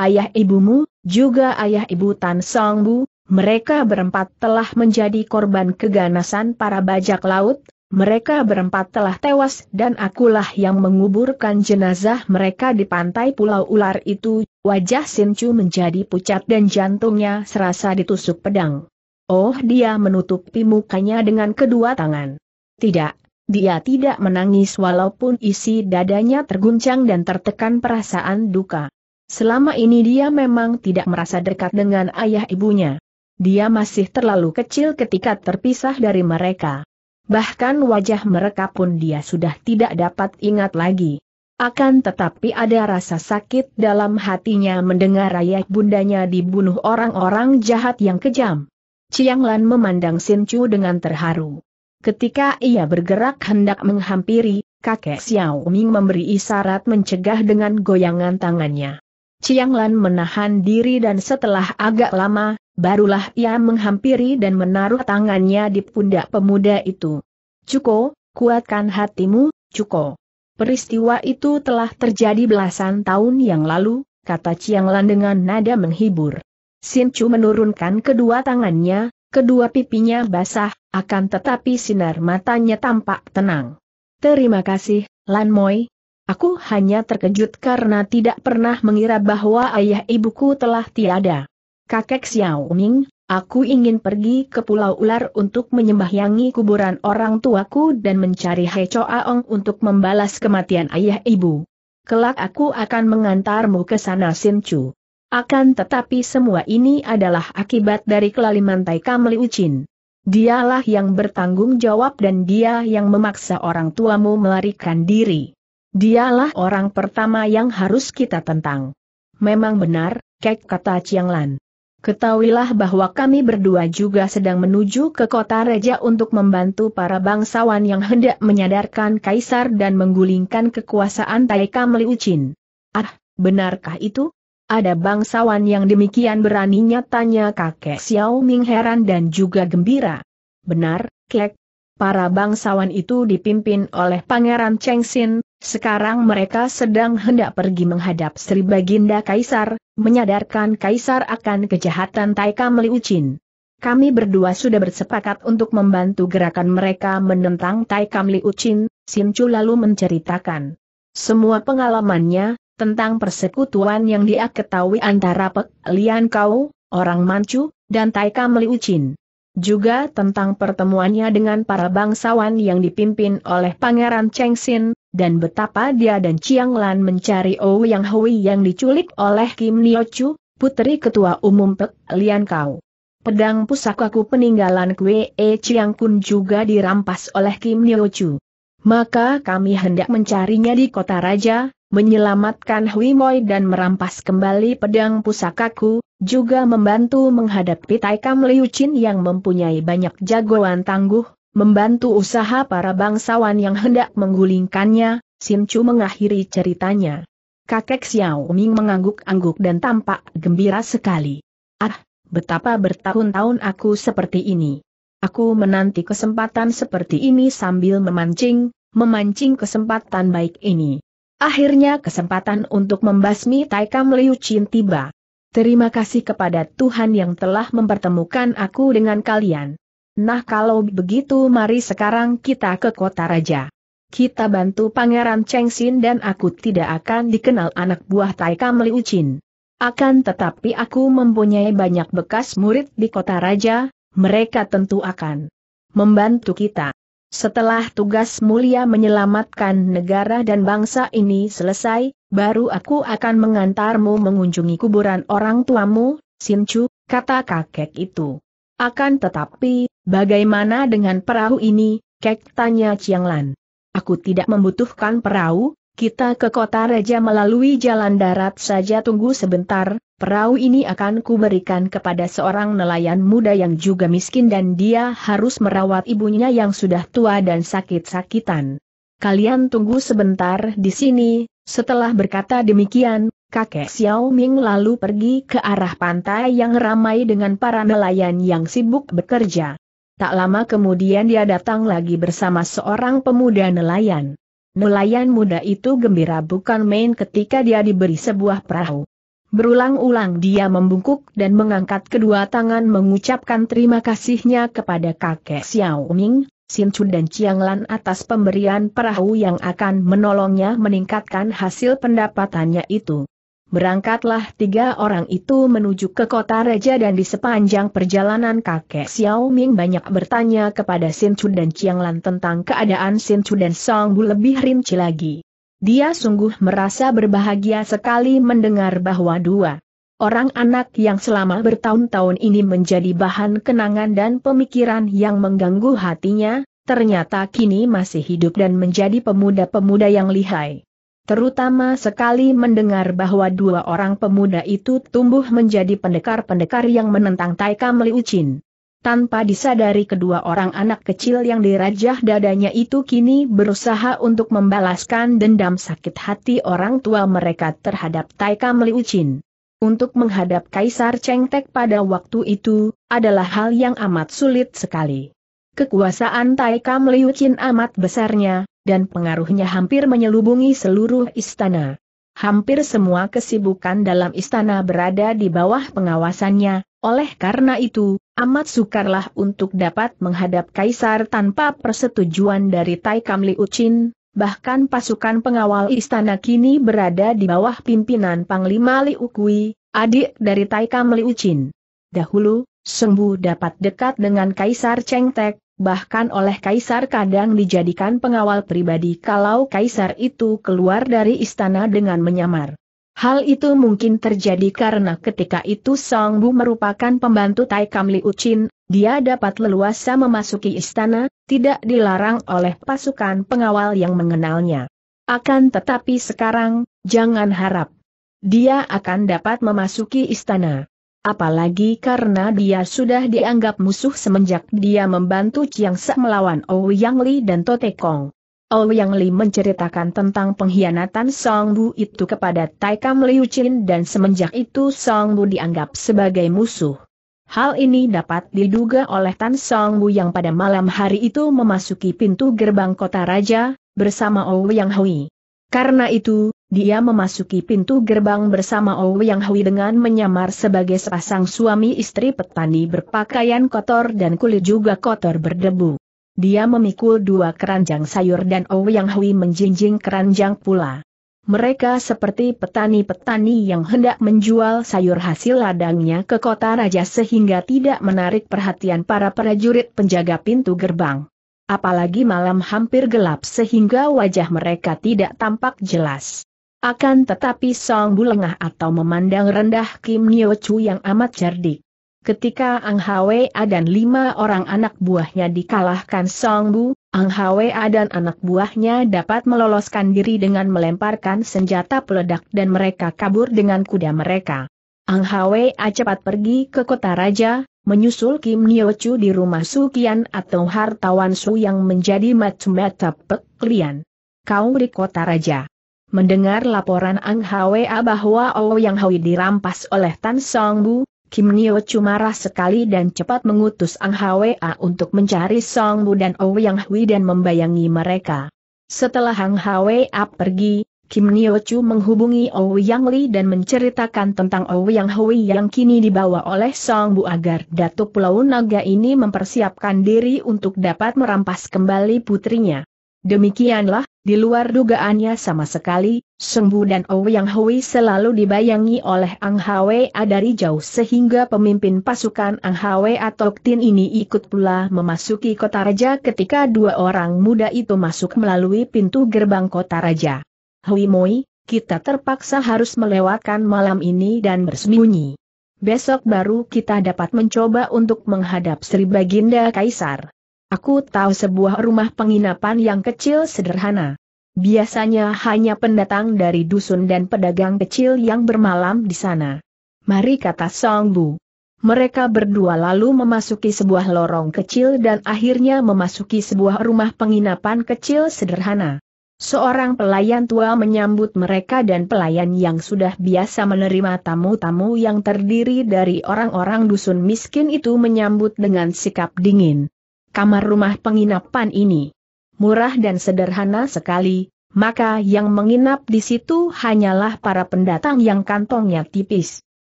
Ayah ibumu, juga ayah ibu Tan Song Bu, mereka berempat telah menjadi korban keganasan para bajak laut, mereka berempat telah tewas dan akulah yang menguburkan jenazah mereka di pantai Pulau Ular itu, wajah Chu menjadi pucat dan jantungnya serasa ditusuk pedang. Oh dia menutupi mukanya dengan kedua tangan. Tidak, dia tidak menangis walaupun isi dadanya terguncang dan tertekan perasaan duka. Selama ini dia memang tidak merasa dekat dengan ayah ibunya. Dia masih terlalu kecil ketika terpisah dari mereka bahkan wajah mereka pun dia sudah tidak dapat ingat lagi. Akan tetapi ada rasa sakit dalam hatinya mendengar ayah bundanya dibunuh orang-orang jahat yang kejam. Chiang Lan memandang Sin Chu dengan terharu. Ketika ia bergerak hendak menghampiri, kakek Xiao Ming memberi isyarat mencegah dengan goyangan tangannya. Chiang Lan menahan diri dan setelah agak lama, Barulah ia menghampiri dan menaruh tangannya di pundak pemuda itu. Cuko, kuatkan hatimu, Cuko. Peristiwa itu telah terjadi belasan tahun yang lalu, kata Chiang Lan dengan nada menghibur. Sin Chu menurunkan kedua tangannya, kedua pipinya basah, akan tetapi sinar matanya tampak tenang. Terima kasih, Lan Moi. Aku hanya terkejut karena tidak pernah mengira bahwa ayah ibuku telah tiada. Kakek Xiao Ming, aku ingin pergi ke Pulau Ular untuk menyembahyangi kuburan orang tuaku dan mencari He Aong untuk membalas kematian ayah ibu. Kelak aku akan mengantarmu ke sana Chu. Akan tetapi semua ini adalah akibat dari kelaliman Tai Kam Liu Chin. Dialah yang bertanggung jawab dan dia yang memaksa orang tuamu melarikan diri. Dialah orang pertama yang harus kita tentang. Memang benar, kek kata Chiang Lan. Ketahuilah bahwa kami berdua juga sedang menuju ke kota Reja untuk membantu para bangsawan yang hendak menyadarkan kaisar dan menggulingkan kekuasaan Taika Meliucin. Ah, benarkah itu? Ada bangsawan yang demikian beraninya tanya kakek Xiao Ming heran dan juga gembira. Benar, Klek. Para bangsawan itu dipimpin oleh Pangeran Cheng Xin, sekarang mereka sedang hendak pergi menghadap Sri Baginda Kaisar, menyadarkan Kaisar akan kejahatan Taika Meliucin. Kami berdua sudah bersepakat untuk membantu gerakan mereka menentang Taika Meliucin, Simcu lalu menceritakan semua pengalamannya, tentang persekutuan yang dia ketahui antara Pek Lian Kau, orang Manchu, dan Taika Meliucin. Juga tentang pertemuannya dengan para bangsawan yang dipimpin oleh Pangeran Cheng Xin, dan betapa dia dan Chiang Lan mencari Ou Yang Hui yang diculik oleh Kim Nio Chu, putri ketua umum Pek Lian Kau. Pedang pusakaku peninggalan Kwe E Chiang Kun juga dirampas oleh Kim Nio Chu. Maka kami hendak mencarinya di kota raja, menyelamatkan Hui Moi dan merampas kembali pedang pusakaku, juga membantu menghadapi Taikam Liu Chin yang mempunyai banyak jagoan tangguh, membantu usaha para bangsawan yang hendak menggulingkannya, Sim Chu mengakhiri ceritanya. Kakek Xiao Ming mengangguk-angguk dan tampak gembira sekali. Ah, betapa bertahun-tahun aku seperti ini. Aku menanti kesempatan seperti ini sambil memancing, memancing kesempatan baik ini. Akhirnya kesempatan untuk membasmi Taikam Liu Chin tiba. Terima kasih kepada Tuhan yang telah mempertemukan aku dengan kalian. Nah kalau begitu mari sekarang kita ke kota raja. Kita bantu Pangeran Cheng Xin dan aku tidak akan dikenal anak buah Taika Meliucin. Akan tetapi aku mempunyai banyak bekas murid di kota raja, mereka tentu akan membantu kita. Setelah tugas mulia menyelamatkan negara dan bangsa ini selesai, baru aku akan mengantarmu mengunjungi kuburan orang tuamu, Sinchu, kata kakek itu. Akan tetapi, bagaimana dengan perahu ini, kek tanya Chiang Lan. Aku tidak membutuhkan perahu, kita ke kota Raja melalui jalan darat saja tunggu sebentar, perahu ini akan kuberikan kepada seorang nelayan muda yang juga miskin dan dia harus merawat ibunya yang sudah tua dan sakit-sakitan. Kalian tunggu sebentar di sini, setelah berkata demikian, kakek Xiao Ming lalu pergi ke arah pantai yang ramai dengan para nelayan yang sibuk bekerja. Tak lama kemudian dia datang lagi bersama seorang pemuda nelayan. Nelayan muda itu gembira bukan main ketika dia diberi sebuah perahu. Berulang-ulang dia membungkuk dan mengangkat kedua tangan mengucapkan terima kasihnya kepada kakek Xiao Ming, Sin Chun dan Chiang Lan atas pemberian perahu yang akan menolongnya meningkatkan hasil pendapatannya itu. Berangkatlah tiga orang itu menuju ke kota raja dan di sepanjang perjalanan kakek Xiao Ming banyak bertanya kepada Sin Chu dan Chiang Lan tentang keadaan Sin Chu dan Song Bu lebih rinci lagi. Dia sungguh merasa berbahagia sekali mendengar bahwa dua orang anak yang selama bertahun-tahun ini menjadi bahan kenangan dan pemikiran yang mengganggu hatinya, ternyata kini masih hidup dan menjadi pemuda-pemuda yang lihai. Terutama sekali mendengar bahwa dua orang pemuda itu tumbuh menjadi pendekar-pendekar yang menentang Taikam Liu Chin. Tanpa disadari kedua orang anak kecil yang dirajah dadanya itu kini berusaha untuk membalaskan dendam sakit hati orang tua mereka terhadap Taikam Liu Chin. Untuk menghadap Kaisar Chengtek pada waktu itu, adalah hal yang amat sulit sekali. Kekuasaan Taikam Liu Chin amat besarnya, dan pengaruhnya hampir menyelubungi seluruh istana. Hampir semua kesibukan dalam istana berada di bawah pengawasannya, oleh karena itu, amat sukarlah untuk dapat menghadap kaisar tanpa persetujuan dari Tai Kamli Liucin, bahkan pasukan pengawal istana kini berada di bawah pimpinan Panglima Liukui, adik dari Tai Kamli Liucin. Dahulu, Sengbu dapat dekat dengan Kaisar Cheng Tek, bahkan oleh kaisar kadang dijadikan pengawal pribadi kalau kaisar itu keluar dari istana dengan menyamar. Hal itu mungkin terjadi karena ketika itu Song Bu merupakan pembantu Tai Kam Liu Uchin, dia dapat leluasa memasuki istana, tidak dilarang oleh pasukan pengawal yang mengenalnya. Akan tetapi sekarang, jangan harap. Dia akan dapat memasuki istana. Apalagi karena dia sudah dianggap musuh semenjak dia membantu Chiang Se melawan Ouyang Li dan Tote Kong. Ouyang Li menceritakan tentang pengkhianatan Song Bu itu kepada Taikam Liu Chin dan semenjak itu Song Bu dianggap sebagai musuh. Hal ini dapat diduga oleh Tan Song Bu yang pada malam hari itu memasuki pintu gerbang kota raja, bersama Ouyang Hui. Karena itu, dia memasuki pintu gerbang bersama Ou Yang Hui dengan menyamar sebagai sepasang suami istri petani berpakaian kotor dan kulit juga kotor berdebu. Dia memikul dua keranjang sayur dan Ou Yang Hui menjinjing keranjang pula. Mereka seperti petani-petani yang hendak menjual sayur hasil ladangnya ke kota raja sehingga tidak menarik perhatian para prajurit penjaga pintu gerbang apalagi malam hampir gelap sehingga wajah mereka tidak tampak jelas. Akan tetapi Song Bulengah atau memandang rendah Kim Nyo Chu yang amat cerdik. Ketika Ang Hwa dan lima orang anak buahnya dikalahkan Song Bu, Ang Hwa dan anak buahnya dapat meloloskan diri dengan melemparkan senjata peledak dan mereka kabur dengan kuda mereka. Ang Hwa cepat pergi ke kota raja, menyusul Kim Nyo Chu di rumah Su Kian atau hartawan Su yang menjadi mata-mata peklian. Kau di kota raja. Mendengar laporan Ang Hwa bahwa Oh Yang Hwi dirampas oleh Tan Song Bu, Kim Nyo Chu marah sekali dan cepat mengutus Ang Hwa untuk mencari Song Bu dan Oh Yang Hui dan membayangi mereka. Setelah Hwee Hwa pergi, Kim Nio Chu menghubungi Ouyang Li dan menceritakan tentang Ouyang Hui yang kini dibawa oleh Song Bu agar Datuk Pulau Naga ini mempersiapkan diri untuk dapat merampas kembali putrinya. Demikianlah, di luar dugaannya sama sekali, Song Bu dan Ouyang Hui selalu dibayangi oleh Ang Hwa dari jauh sehingga pemimpin pasukan Ang Hwa atau Tin ini ikut pula memasuki kota raja ketika dua orang muda itu masuk melalui pintu gerbang kota raja. Hui Moi, kita terpaksa harus melewatkan malam ini dan bersembunyi. Besok baru kita dapat mencoba untuk menghadap Sri Baginda Kaisar. Aku tahu sebuah rumah penginapan yang kecil sederhana. Biasanya hanya pendatang dari dusun dan pedagang kecil yang bermalam di sana. Mari kata Song Bu. Mereka berdua lalu memasuki sebuah lorong kecil dan akhirnya memasuki sebuah rumah penginapan kecil sederhana. Seorang pelayan tua menyambut mereka dan pelayan yang sudah biasa menerima tamu-tamu yang terdiri dari orang-orang dusun miskin itu menyambut dengan sikap dingin. Kamar rumah penginapan ini murah dan sederhana sekali, maka yang menginap di situ hanyalah para pendatang yang kantongnya tipis.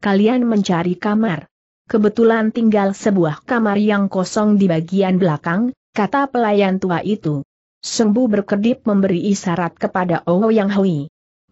Kalian mencari kamar. Kebetulan tinggal sebuah kamar yang kosong di bagian belakang, kata pelayan tua itu. Sembu berkedip memberi isyarat kepada Yang Hui.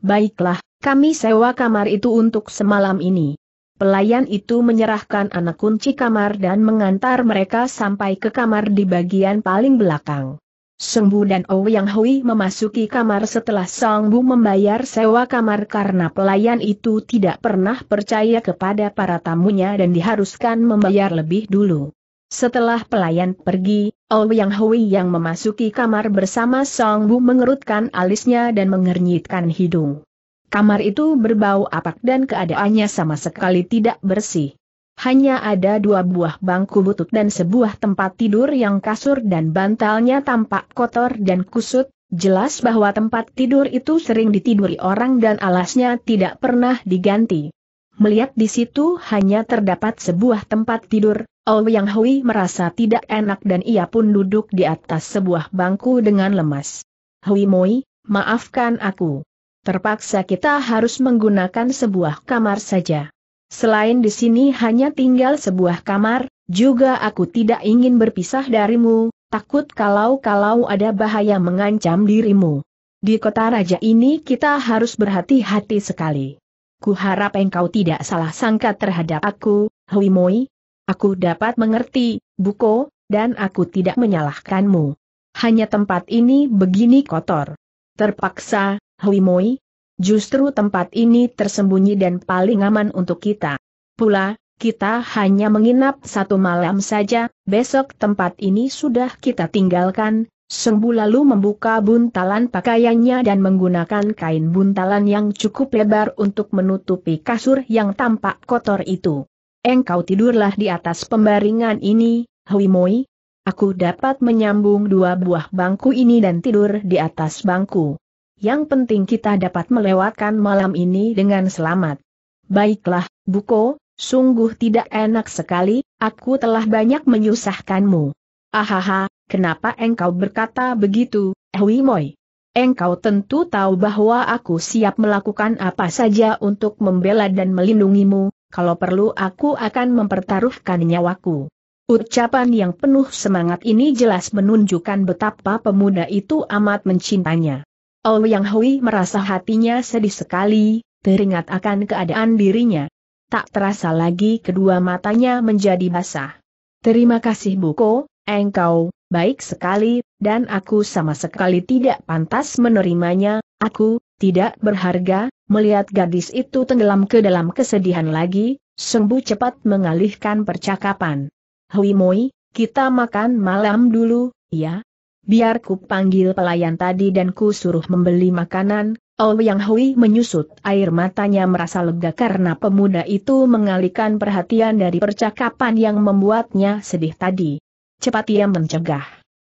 Baiklah, kami sewa kamar itu untuk semalam ini. Pelayan itu menyerahkan anak kunci kamar dan mengantar mereka sampai ke kamar di bagian paling belakang. Sengbu dan Yang Hui memasuki kamar setelah Songbu membayar sewa kamar karena pelayan itu tidak pernah percaya kepada para tamunya dan diharuskan membayar lebih dulu. Setelah pelayan pergi, Ouyang Hui yang memasuki kamar bersama Song Bu mengerutkan alisnya dan mengernyitkan hidung. Kamar itu berbau apak dan keadaannya sama sekali tidak bersih. Hanya ada dua buah bangku butut dan sebuah tempat tidur yang kasur dan bantalnya tampak kotor dan kusut, jelas bahwa tempat tidur itu sering ditiduri orang dan alasnya tidak pernah diganti. Melihat di situ hanya terdapat sebuah tempat tidur, Ouyang Hui merasa tidak enak dan ia pun duduk di atas sebuah bangku dengan lemas. Hui Moi, maafkan aku. Terpaksa kita harus menggunakan sebuah kamar saja. Selain di sini hanya tinggal sebuah kamar, juga aku tidak ingin berpisah darimu, takut kalau-kalau ada bahaya mengancam dirimu. Di kota raja ini kita harus berhati-hati sekali. Kuharap engkau tidak salah sangka terhadap aku, Hui Moi, Aku dapat mengerti, Buko, dan aku tidak menyalahkanmu. Hanya tempat ini begini kotor. Terpaksa, Huimoi. Justru tempat ini tersembunyi dan paling aman untuk kita. Pula, kita hanya menginap satu malam saja, besok tempat ini sudah kita tinggalkan. Sembu lalu membuka buntalan pakaiannya dan menggunakan kain buntalan yang cukup lebar untuk menutupi kasur yang tampak kotor itu. Engkau tidurlah di atas pembaringan ini, Hui Moi. Aku dapat menyambung dua buah bangku ini dan tidur di atas bangku. Yang penting kita dapat melewatkan malam ini dengan selamat. Baiklah, Buko, sungguh tidak enak sekali, aku telah banyak menyusahkanmu. Ahaha, kenapa engkau berkata begitu, Hui Moi? Engkau tentu tahu bahwa aku siap melakukan apa saja untuk membela dan melindungimu, kalau perlu aku akan mempertaruhkan nyawaku. Ucapan yang penuh semangat ini jelas menunjukkan betapa pemuda itu amat mencintanya. Oh Yang Hui merasa hatinya sedih sekali, teringat akan keadaan dirinya. Tak terasa lagi kedua matanya menjadi basah. Terima kasih Buko, engkau, baik sekali, dan aku sama sekali tidak pantas menerimanya, aku, tidak berharga, melihat gadis itu tenggelam ke dalam kesedihan lagi, Sengbu cepat mengalihkan percakapan. Hui Moi, kita makan malam dulu, ya? Biar ku panggil pelayan tadi dan ku suruh membeli makanan, Oh Yang Hui menyusut air matanya merasa lega karena pemuda itu mengalihkan perhatian dari percakapan yang membuatnya sedih tadi. Cepat ia mencegah.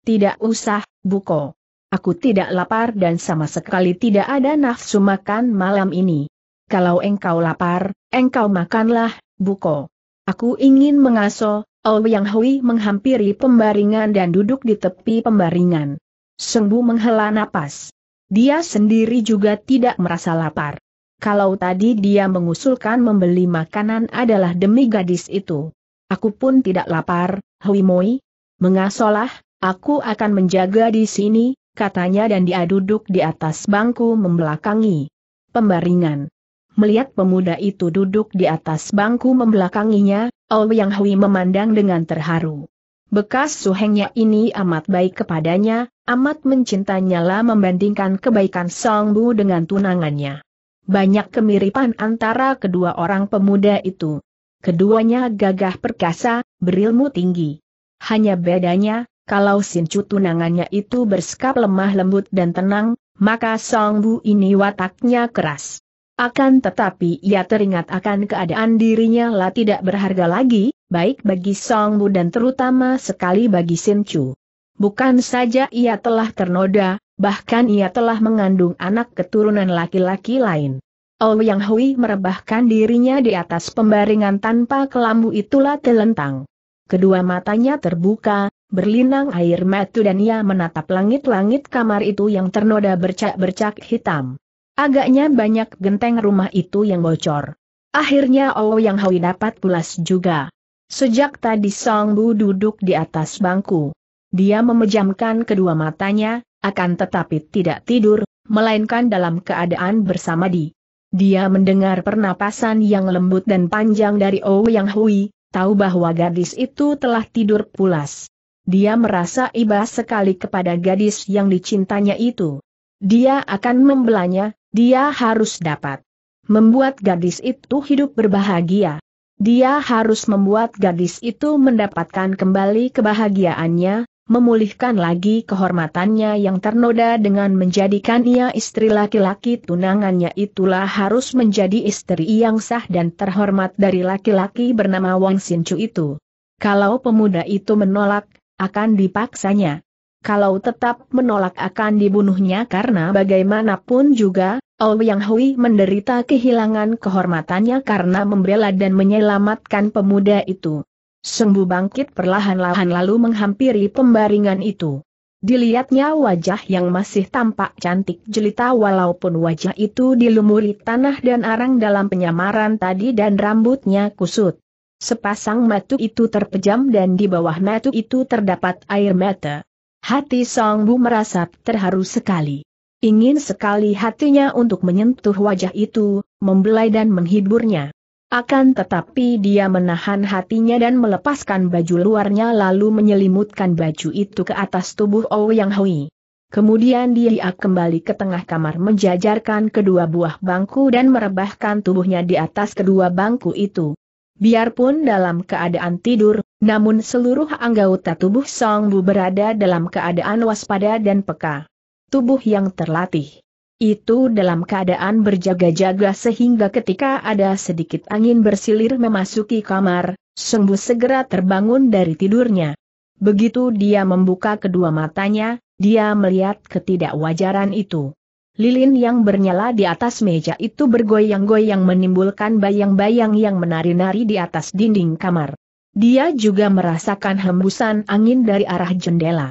Tidak usah, Buko. Aku tidak lapar dan sama sekali tidak ada nafsu makan malam ini. Kalau engkau lapar, engkau makanlah, Buko. Aku ingin mengaso, Ouyang oh Hui menghampiri pembaringan dan duduk di tepi pembaringan. Sengbu menghela napas. Dia sendiri juga tidak merasa lapar. Kalau tadi dia mengusulkan membeli makanan adalah demi gadis itu. Aku pun tidak lapar, Hui Moi. Mengasolah, aku akan menjaga di sini, katanya dan dia duduk di atas bangku membelakangi. Pembaringan. Melihat pemuda itu duduk di atas bangku membelakanginya, Ou Yang Hui memandang dengan terharu. Bekas suhengnya ini amat baik kepadanya, amat mencintanya lah membandingkan kebaikan Song Bu dengan tunangannya. Banyak kemiripan antara kedua orang pemuda itu. Keduanya gagah perkasa, berilmu tinggi. Hanya bedanya, kalau Sinchu tunangannya itu bersikap lemah lembut dan tenang, maka Song Bu ini wataknya keras. Akan tetapi ia teringat akan keadaan dirinya lah tidak berharga lagi, baik bagi Song Bu dan terutama sekali bagi Sinchu. Bukan saja ia telah ternoda, bahkan ia telah mengandung anak keturunan laki-laki lain. Oh Yang Hui merebahkan dirinya di atas pembaringan tanpa kelambu itulah telentang. Kedua matanya terbuka, berlinang air mata dan ia menatap langit-langit kamar itu yang ternoda bercak-bercak hitam. Agaknya banyak genteng rumah itu yang bocor. Akhirnya Oh Yang Hui dapat pulas juga. Sejak tadi Song Bu duduk di atas bangku. Dia memejamkan kedua matanya, akan tetapi tidak tidur, melainkan dalam keadaan bersamadi. Dia mendengar pernapasan yang lembut dan panjang dari Oh Yang Hui, tahu bahwa gadis itu telah tidur pulas. Dia merasa iba sekali kepada gadis yang dicintanya itu. Dia akan membelanya, dia harus dapat membuat gadis itu hidup berbahagia. Dia harus membuat gadis itu mendapatkan kembali kebahagiaannya, memulihkan lagi kehormatannya yang ternoda dengan menjadikan ia istri laki-laki tunangannya itulah harus menjadi istri yang sah dan terhormat dari laki-laki bernama Wang Sinchu itu. Kalau pemuda itu menolak, akan dipaksanya. Kalau tetap menolak akan dibunuhnya karena bagaimanapun juga, Yang Hui menderita kehilangan kehormatannya karena membela dan menyelamatkan pemuda itu. Sengbu bangkit perlahan-lahan lalu menghampiri pembaringan itu. Dilihatnya wajah yang masih tampak cantik jelita walaupun wajah itu dilumuri tanah dan arang dalam penyamaran tadi dan rambutnya kusut. Sepasang matu itu terpejam dan di bawah matu itu terdapat air mata. Hati Song Bu merasa terharu sekali. Ingin sekali hatinya untuk menyentuh wajah itu, membelai dan menghiburnya. Akan tetapi dia menahan hatinya dan melepaskan baju luarnya lalu menyelimutkan baju itu ke atas tubuh oh Yang Hui. Kemudian dia kembali ke tengah kamar menjajarkan kedua buah bangku dan merebahkan tubuhnya di atas kedua bangku itu. Biarpun dalam keadaan tidur, namun seluruh anggota tubuh Song Bu berada dalam keadaan waspada dan peka. Tubuh yang terlatih. Itu dalam keadaan berjaga-jaga sehingga ketika ada sedikit angin bersilir memasuki kamar, Song Bu segera terbangun dari tidurnya. Begitu dia membuka kedua matanya, dia melihat ketidakwajaran itu. Lilin yang bernyala di atas meja itu bergoyang-goyang menimbulkan bayang-bayang yang menari-nari di atas dinding kamar. Dia juga merasakan hembusan angin dari arah jendela.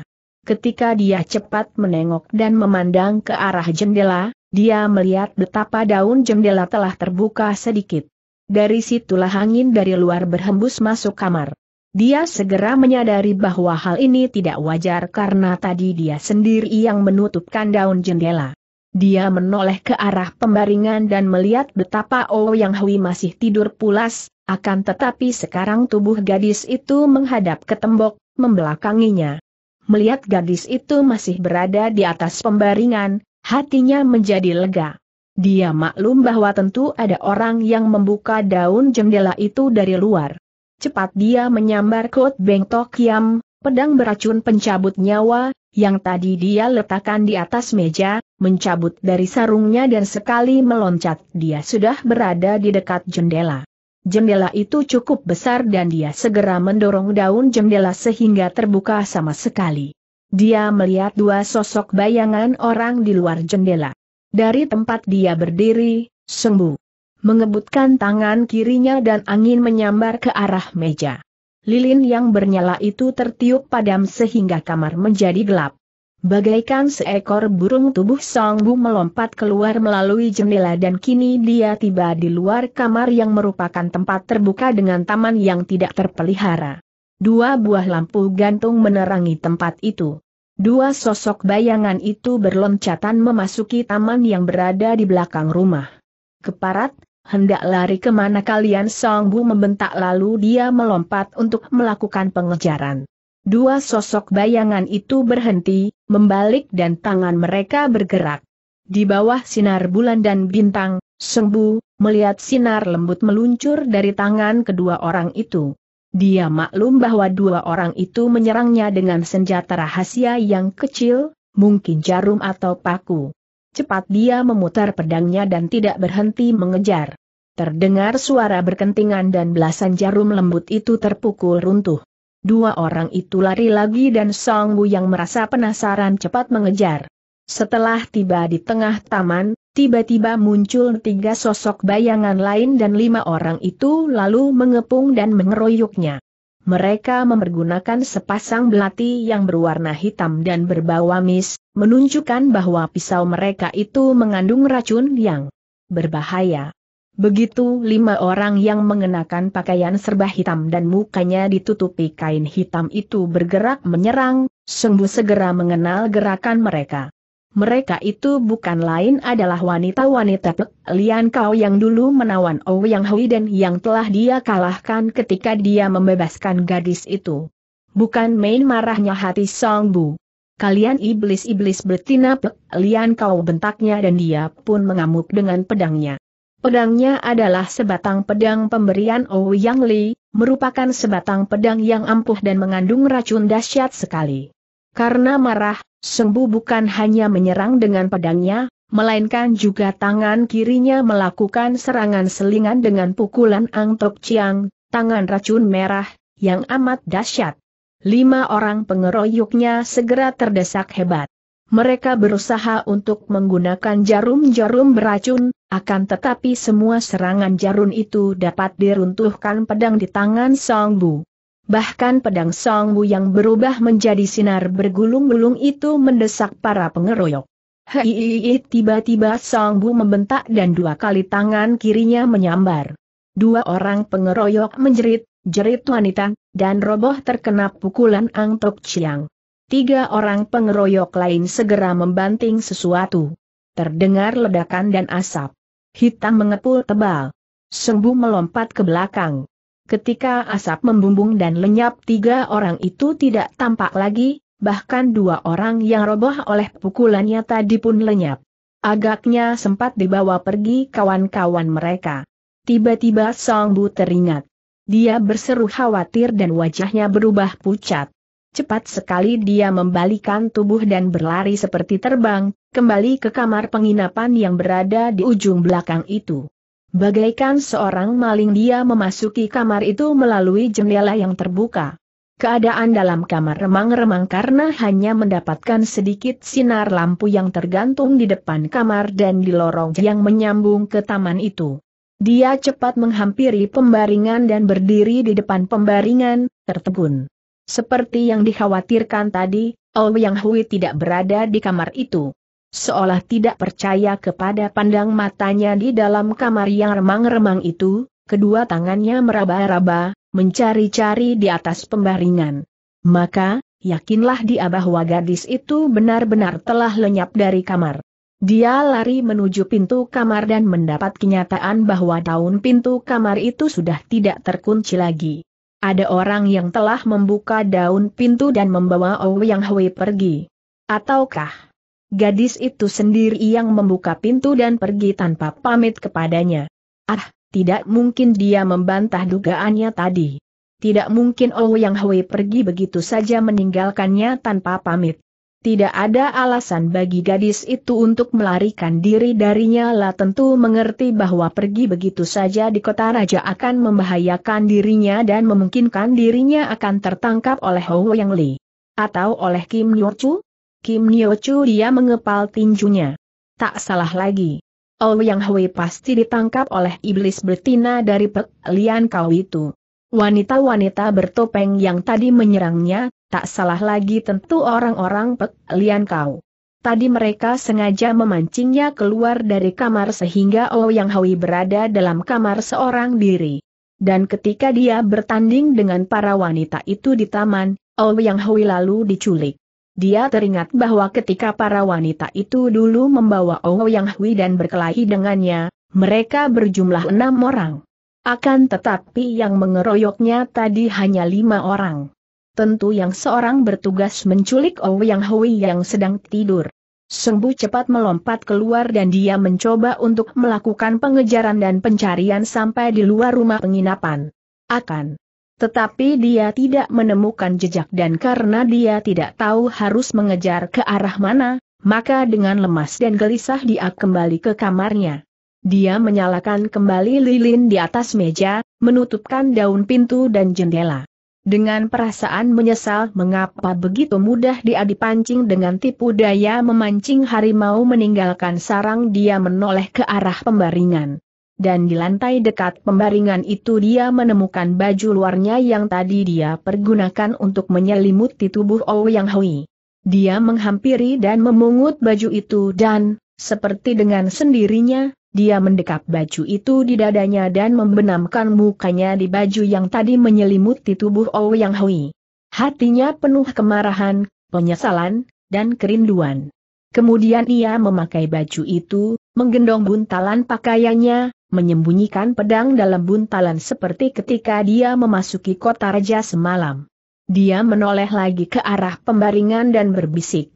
Ketika dia cepat menengok dan memandang ke arah jendela, dia melihat betapa daun jendela telah terbuka sedikit. Dari situlah angin dari luar berhembus masuk kamar. Dia segera menyadari bahwa hal ini tidak wajar karena tadi dia sendiri yang menutupkan daun jendela. Dia menoleh ke arah pembaringan dan melihat betapa Oh Yang Hui masih tidur pulas, akan tetapi sekarang tubuh gadis itu menghadap ke tembok, membelakanginya. Melihat gadis itu masih berada di atas pembaringan, hatinya menjadi lega. Dia maklum bahwa tentu ada orang yang membuka daun jendela itu dari luar. Cepat dia menyambar Kot Beng Tokiam, pedang beracun pencabut nyawa, yang tadi dia letakkan di atas meja, mencabut dari sarungnya dan sekali meloncat dia sudah berada di dekat jendela. Jendela itu cukup besar dan dia segera mendorong daun jendela sehingga terbuka sama sekali. Dia melihat dua sosok bayangan orang di luar jendela. Dari tempat dia berdiri, sembuh. Mengebutkan tangan kirinya dan angin menyambar ke arah meja. Lilin yang bernyala itu tertiup padam sehingga kamar menjadi gelap. Bagaikan seekor burung tubuh Song Bu melompat keluar melalui jendela dan kini dia tiba di luar kamar yang merupakan tempat terbuka dengan taman yang tidak terpelihara. Dua buah lampu gantung menerangi tempat itu. Dua sosok bayangan itu berloncatan memasuki taman yang berada di belakang rumah. Keparat, hendak lari kemana kalian Song Bu membentak lalu dia melompat untuk melakukan pengejaran. Dua sosok bayangan itu berhenti, membalik dan tangan mereka bergerak. Di bawah sinar bulan dan bintang, Sembu, melihat sinar lembut meluncur dari tangan kedua orang itu. Dia maklum bahwa dua orang itu menyerangnya dengan senjata rahasia yang kecil, mungkin jarum atau paku. Cepat dia memutar pedangnya dan tidak berhenti mengejar. Terdengar suara berkentingan dan belasan jarum lembut itu terpukul runtuh. Dua orang itu lari lagi dan Song Bu yang merasa penasaran cepat mengejar. Setelah tiba di tengah taman, tiba-tiba muncul tiga sosok bayangan lain dan lima orang itu lalu mengepung dan mengeroyoknya. Mereka mempergunakan sepasang belati yang berwarna hitam dan berbau amis, menunjukkan bahwa pisau mereka itu mengandung racun yang berbahaya. Begitu lima orang yang mengenakan pakaian serba hitam dan mukanya ditutupi kain hitam itu bergerak menyerang, sungguh segera mengenal gerakan mereka. Mereka itu bukan lain adalah wanita-wanita Lian Kau yang dulu menawan Ouyang Hui dan yang telah dia kalahkan ketika dia membebaskan gadis itu. Bukan main marahnya hati Song Bu. Kalian iblis-iblis betina Lian Kau bentaknya dan dia pun mengamuk dengan pedangnya. Pedangnya adalah sebatang pedang pemberian Ouyang Li, merupakan sebatang pedang yang ampuh dan mengandung racun dahsyat sekali. Karena marah, Sembu bukan hanya menyerang dengan pedangnya, melainkan juga tangan kirinya melakukan serangan selingan dengan pukulan Tok Chiang, tangan racun merah, yang amat dahsyat. Lima orang pengeroyoknya segera terdesak hebat. Mereka berusaha untuk menggunakan jarum-jarum beracun, akan tetapi semua serangan Jarun itu dapat diruntuhkan pedang di tangan Song Bu. Bahkan pedang Song Bu yang berubah menjadi sinar bergulung-gulung itu mendesak para pengeroyok. Hei, tiba-tiba Song Bu membentak dan dua kali tangan kirinya menyambar. Dua orang pengeroyok menjerit, jerit wanita, dan roboh terkena pukulan Ang Tok Chiang. Tiga orang pengeroyok lain segera membanting sesuatu. Terdengar ledakan dan asap. Hitam mengepul tebal. Sembu melompat ke belakang. Ketika asap membumbung dan lenyap tiga orang itu tidak tampak lagi, bahkan dua orang yang roboh oleh pukulannya tadi pun lenyap. Agaknya sempat dibawa pergi kawan-kawan mereka. Tiba-tiba Song teringat. Dia berseru khawatir dan wajahnya berubah pucat. Cepat sekali dia membalikan tubuh dan berlari seperti terbang, kembali ke kamar penginapan yang berada di ujung belakang itu. Bagaikan seorang maling dia memasuki kamar itu melalui jendela yang terbuka. Keadaan dalam kamar remang-remang karena hanya mendapatkan sedikit sinar lampu yang tergantung di depan kamar dan di lorong yang menyambung ke taman itu. Dia cepat menghampiri pembaringan dan berdiri di depan pembaringan, tertegun. Seperti yang dikhawatirkan tadi, Ouyang Yang Hui tidak berada di kamar itu. Seolah tidak percaya kepada pandang matanya di dalam kamar yang remang-remang itu, kedua tangannya meraba-raba, mencari-cari di atas pembaringan. Maka, yakinlah dia bahwa gadis itu benar-benar telah lenyap dari kamar. Dia lari menuju pintu kamar dan mendapat kenyataan bahwa daun pintu kamar itu sudah tidak terkunci lagi. Ada orang yang telah membuka daun pintu dan membawa Ouyang Hui pergi. Ataukah gadis itu sendiri yang membuka pintu dan pergi tanpa pamit kepadanya. Ah, tidak mungkin dia membantah dugaannya tadi. Tidak mungkin Oh Yang Hui pergi begitu saja meninggalkannya tanpa pamit. Tidak ada alasan bagi gadis itu untuk melarikan diri darinya lah tentu mengerti bahwa pergi begitu saja di kota raja akan membahayakan dirinya dan memungkinkan dirinya akan tertangkap oleh Ho oh Yang Li. Atau oleh Kim Nyor Chu? Kim Nyo Chu dia mengepal tinjunya. Tak salah lagi. Oh Yang Hui pasti ditangkap oleh iblis betina dari Pek Lian Kau itu. Wanita-wanita bertopeng yang tadi menyerangnya, tak salah lagi tentu orang-orang Pek Lian Kau. Tadi mereka sengaja memancingnya keluar dari kamar sehingga Ouyang oh, Hui berada dalam kamar seorang diri. Dan ketika dia bertanding dengan para wanita itu di taman, Ouyang oh, Hui lalu diculik. Dia teringat bahwa ketika para wanita itu dulu membawa Yang Hui dan berkelahi dengannya, mereka berjumlah enam orang. Akan tetapi yang mengeroyoknya tadi hanya lima orang. Tentu yang seorang bertugas menculik Yang Hui yang sedang tidur. Sengbu cepat melompat keluar dan dia mencoba untuk melakukan pengejaran dan pencarian sampai di luar rumah penginapan. Akan tetapi dia tidak menemukan jejak dan karena dia tidak tahu harus mengejar ke arah mana, maka dengan lemas dan gelisah dia kembali ke kamarnya. Dia menyalakan kembali lilin di atas meja, menutupkan daun pintu dan jendela. Dengan perasaan menyesal mengapa begitu mudah dia dipancing dengan tipu daya memancing harimau meninggalkan sarang dia menoleh ke arah pembaringan dan di lantai dekat pembaringan itu dia menemukan baju luarnya yang tadi dia pergunakan untuk menyelimuti tubuh Yang Hui. Dia menghampiri dan memungut baju itu dan, seperti dengan sendirinya, dia mendekap baju itu di dadanya dan membenamkan mukanya di baju yang tadi menyelimuti tubuh Yang Hui. Hatinya penuh kemarahan, penyesalan, dan kerinduan. Kemudian ia memakai baju itu, menggendong buntalan pakaiannya, menyembunyikan pedang dalam buntalan seperti ketika dia memasuki kota raja semalam. Dia menoleh lagi ke arah pembaringan dan berbisik.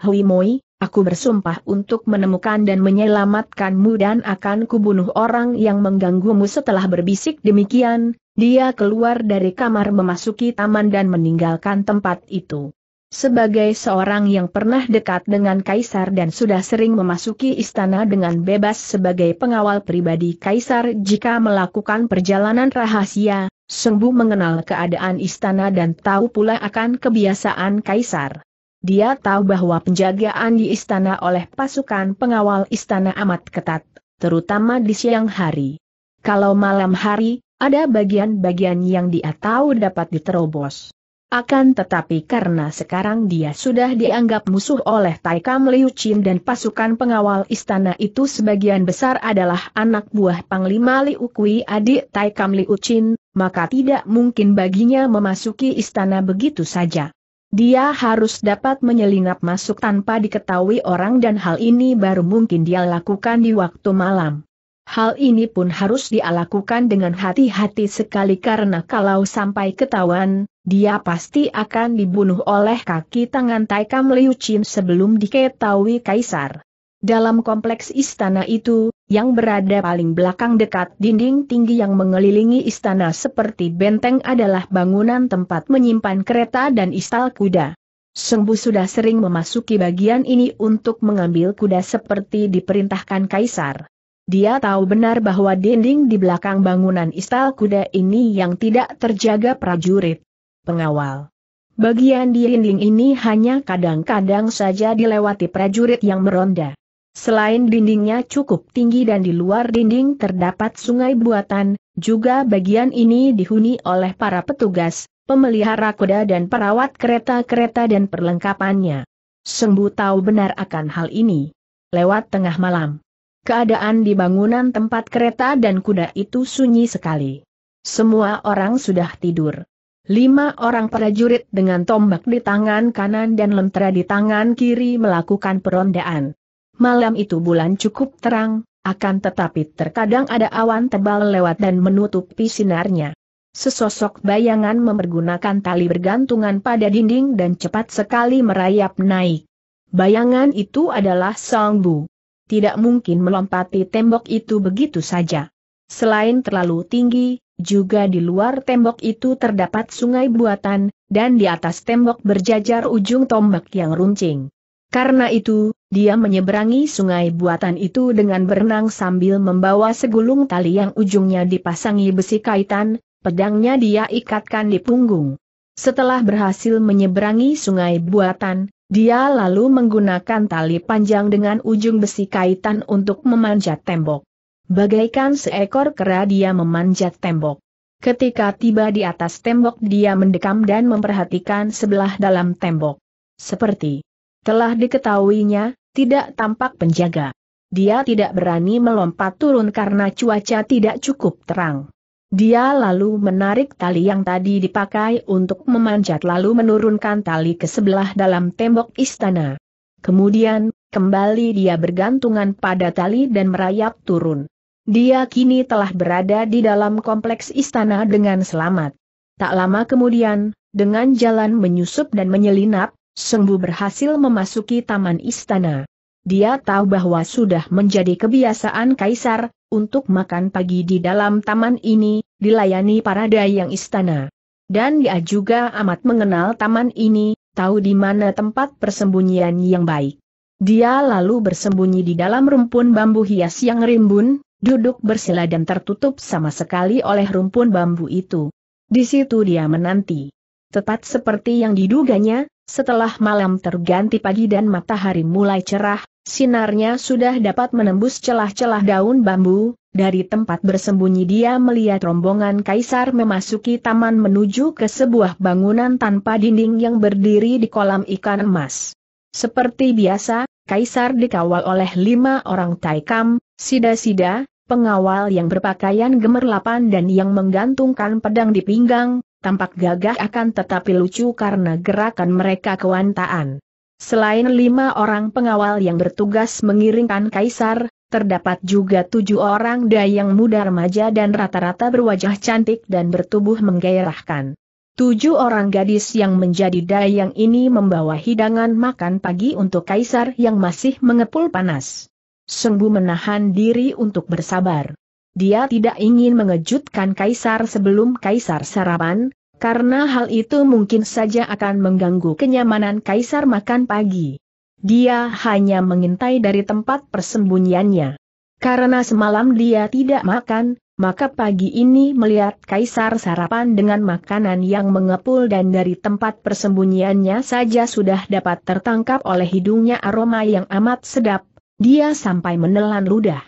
Hui Moi, aku bersumpah untuk menemukan dan menyelamatkanmu dan akan kubunuh orang yang mengganggumu setelah berbisik demikian, dia keluar dari kamar memasuki taman dan meninggalkan tempat itu. Sebagai seorang yang pernah dekat dengan Kaisar dan sudah sering memasuki istana dengan bebas sebagai pengawal pribadi Kaisar jika melakukan perjalanan rahasia, Sengbu mengenal keadaan istana dan tahu pula akan kebiasaan Kaisar. Dia tahu bahwa penjagaan di istana oleh pasukan pengawal istana amat ketat, terutama di siang hari. Kalau malam hari, ada bagian-bagian yang dia tahu dapat diterobos. Akan tetapi karena sekarang dia sudah dianggap musuh oleh Taikam Liu Chin dan pasukan pengawal istana itu sebagian besar adalah anak buah Panglima Liu Kui adik Taikam Liu Chin, maka tidak mungkin baginya memasuki istana begitu saja. Dia harus dapat menyelinap masuk tanpa diketahui orang dan hal ini baru mungkin dia lakukan di waktu malam. Hal ini pun harus dilakukan dengan hati-hati sekali karena kalau sampai ketahuan, dia pasti akan dibunuh oleh kaki tangan Taikam Liu Chin sebelum diketahui Kaisar. Dalam kompleks istana itu, yang berada paling belakang dekat dinding tinggi yang mengelilingi istana seperti benteng adalah bangunan tempat menyimpan kereta dan istal kuda. Sengbu sudah sering memasuki bagian ini untuk mengambil kuda seperti diperintahkan Kaisar. Dia tahu benar bahwa dinding di belakang bangunan istal kuda ini yang tidak terjaga prajurit. Pengawal. Bagian di dinding ini hanya kadang-kadang saja dilewati prajurit yang meronda. Selain dindingnya cukup tinggi dan di luar dinding terdapat sungai buatan, juga bagian ini dihuni oleh para petugas, pemelihara kuda dan perawat kereta-kereta dan perlengkapannya. Sembu tahu benar akan hal ini. Lewat tengah malam, Keadaan di bangunan tempat kereta dan kuda itu sunyi sekali. Semua orang sudah tidur. Lima orang prajurit dengan tombak di tangan kanan dan lentera di tangan kiri melakukan perondaan. Malam itu bulan cukup terang, akan tetapi terkadang ada awan tebal lewat dan menutupi sinarnya. Sesosok bayangan mempergunakan tali bergantungan pada dinding dan cepat sekali merayap naik. Bayangan itu adalah Song Bu tidak mungkin melompati tembok itu begitu saja. Selain terlalu tinggi, juga di luar tembok itu terdapat sungai buatan, dan di atas tembok berjajar ujung tombak yang runcing. Karena itu, dia menyeberangi sungai buatan itu dengan berenang sambil membawa segulung tali yang ujungnya dipasangi besi kaitan, pedangnya dia ikatkan di punggung. Setelah berhasil menyeberangi sungai buatan, dia lalu menggunakan tali panjang dengan ujung besi kaitan untuk memanjat tembok. Bagaikan seekor kera dia memanjat tembok. Ketika tiba di atas tembok dia mendekam dan memperhatikan sebelah dalam tembok. Seperti telah diketahuinya, tidak tampak penjaga. Dia tidak berani melompat turun karena cuaca tidak cukup terang. Dia lalu menarik tali yang tadi dipakai untuk memanjat lalu menurunkan tali ke sebelah dalam tembok istana. Kemudian, kembali dia bergantungan pada tali dan merayap turun. Dia kini telah berada di dalam kompleks istana dengan selamat. Tak lama kemudian, dengan jalan menyusup dan menyelinap, Sengbu berhasil memasuki taman istana. Dia tahu bahwa sudah menjadi kebiasaan kaisar, untuk makan pagi di dalam taman ini, dilayani para dayang istana. Dan dia juga amat mengenal taman ini, tahu di mana tempat persembunyian yang baik. Dia lalu bersembunyi di dalam rumpun bambu hias yang rimbun, duduk bersila dan tertutup sama sekali oleh rumpun bambu itu. Di situ dia menanti. Tepat seperti yang diduganya, setelah malam terganti pagi dan matahari mulai cerah, sinarnya sudah dapat menembus celah-celah daun bambu, dari tempat bersembunyi dia melihat rombongan kaisar memasuki taman menuju ke sebuah bangunan tanpa dinding yang berdiri di kolam ikan emas. Seperti biasa, kaisar dikawal oleh lima orang taikam, sida-sida, pengawal yang berpakaian gemerlapan dan yang menggantungkan pedang di pinggang, tampak gagah akan tetapi lucu karena gerakan mereka kewantaan. Selain lima orang pengawal yang bertugas mengiringkan kaisar, terdapat juga tujuh orang dayang muda remaja dan rata-rata berwajah cantik dan bertubuh menggairahkan. Tujuh orang gadis yang menjadi dayang ini membawa hidangan makan pagi untuk kaisar yang masih mengepul panas. Sungguh menahan diri untuk bersabar. Dia tidak ingin mengejutkan kaisar sebelum kaisar sarapan, karena hal itu mungkin saja akan mengganggu kenyamanan kaisar makan pagi. Dia hanya mengintai dari tempat persembunyiannya. Karena semalam dia tidak makan, maka pagi ini melihat kaisar sarapan dengan makanan yang mengepul dan dari tempat persembunyiannya saja sudah dapat tertangkap oleh hidungnya aroma yang amat sedap, dia sampai menelan ludah.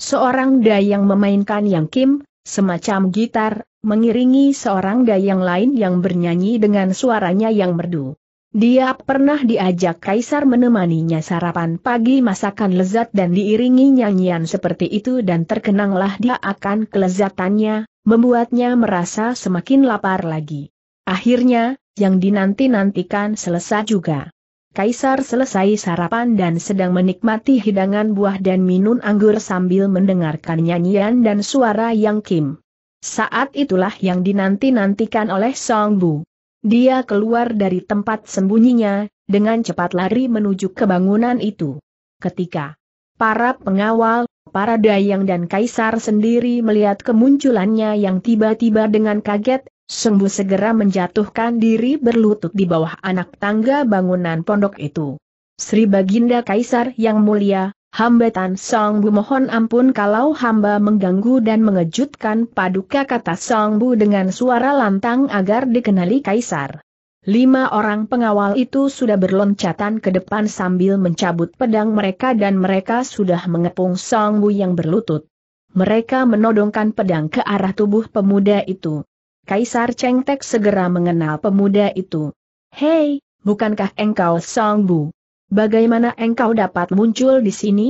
Seorang dayang memainkan yang kim, semacam gitar, mengiringi seorang dayang lain yang bernyanyi dengan suaranya yang merdu. Dia pernah diajak kaisar menemaninya sarapan pagi masakan lezat dan diiringi nyanyian seperti itu dan terkenanglah dia akan kelezatannya, membuatnya merasa semakin lapar lagi. Akhirnya, yang dinanti-nantikan selesai juga. Kaisar selesai sarapan dan sedang menikmati hidangan buah dan minum anggur sambil mendengarkan nyanyian dan suara Yang Kim. Saat itulah yang dinanti-nantikan oleh Song Bu. Dia keluar dari tempat sembunyinya, dengan cepat lari menuju ke bangunan itu. Ketika para pengawal, para dayang dan kaisar sendiri melihat kemunculannya yang tiba-tiba dengan kaget, Sembu segera menjatuhkan diri berlutut di bawah anak tangga bangunan pondok itu. Sri Baginda Kaisar yang mulia, hambatan Song Bu mohon ampun kalau hamba mengganggu dan mengejutkan paduka kata Song Bu dengan suara lantang agar dikenali Kaisar. Lima orang pengawal itu sudah berloncatan ke depan sambil mencabut pedang mereka dan mereka sudah mengepung Song Bu yang berlutut. Mereka menodongkan pedang ke arah tubuh pemuda itu. Kaisar Cheng Tek segera mengenal pemuda itu. Hei, bukankah engkau Song Bu? Bagaimana engkau dapat muncul di sini?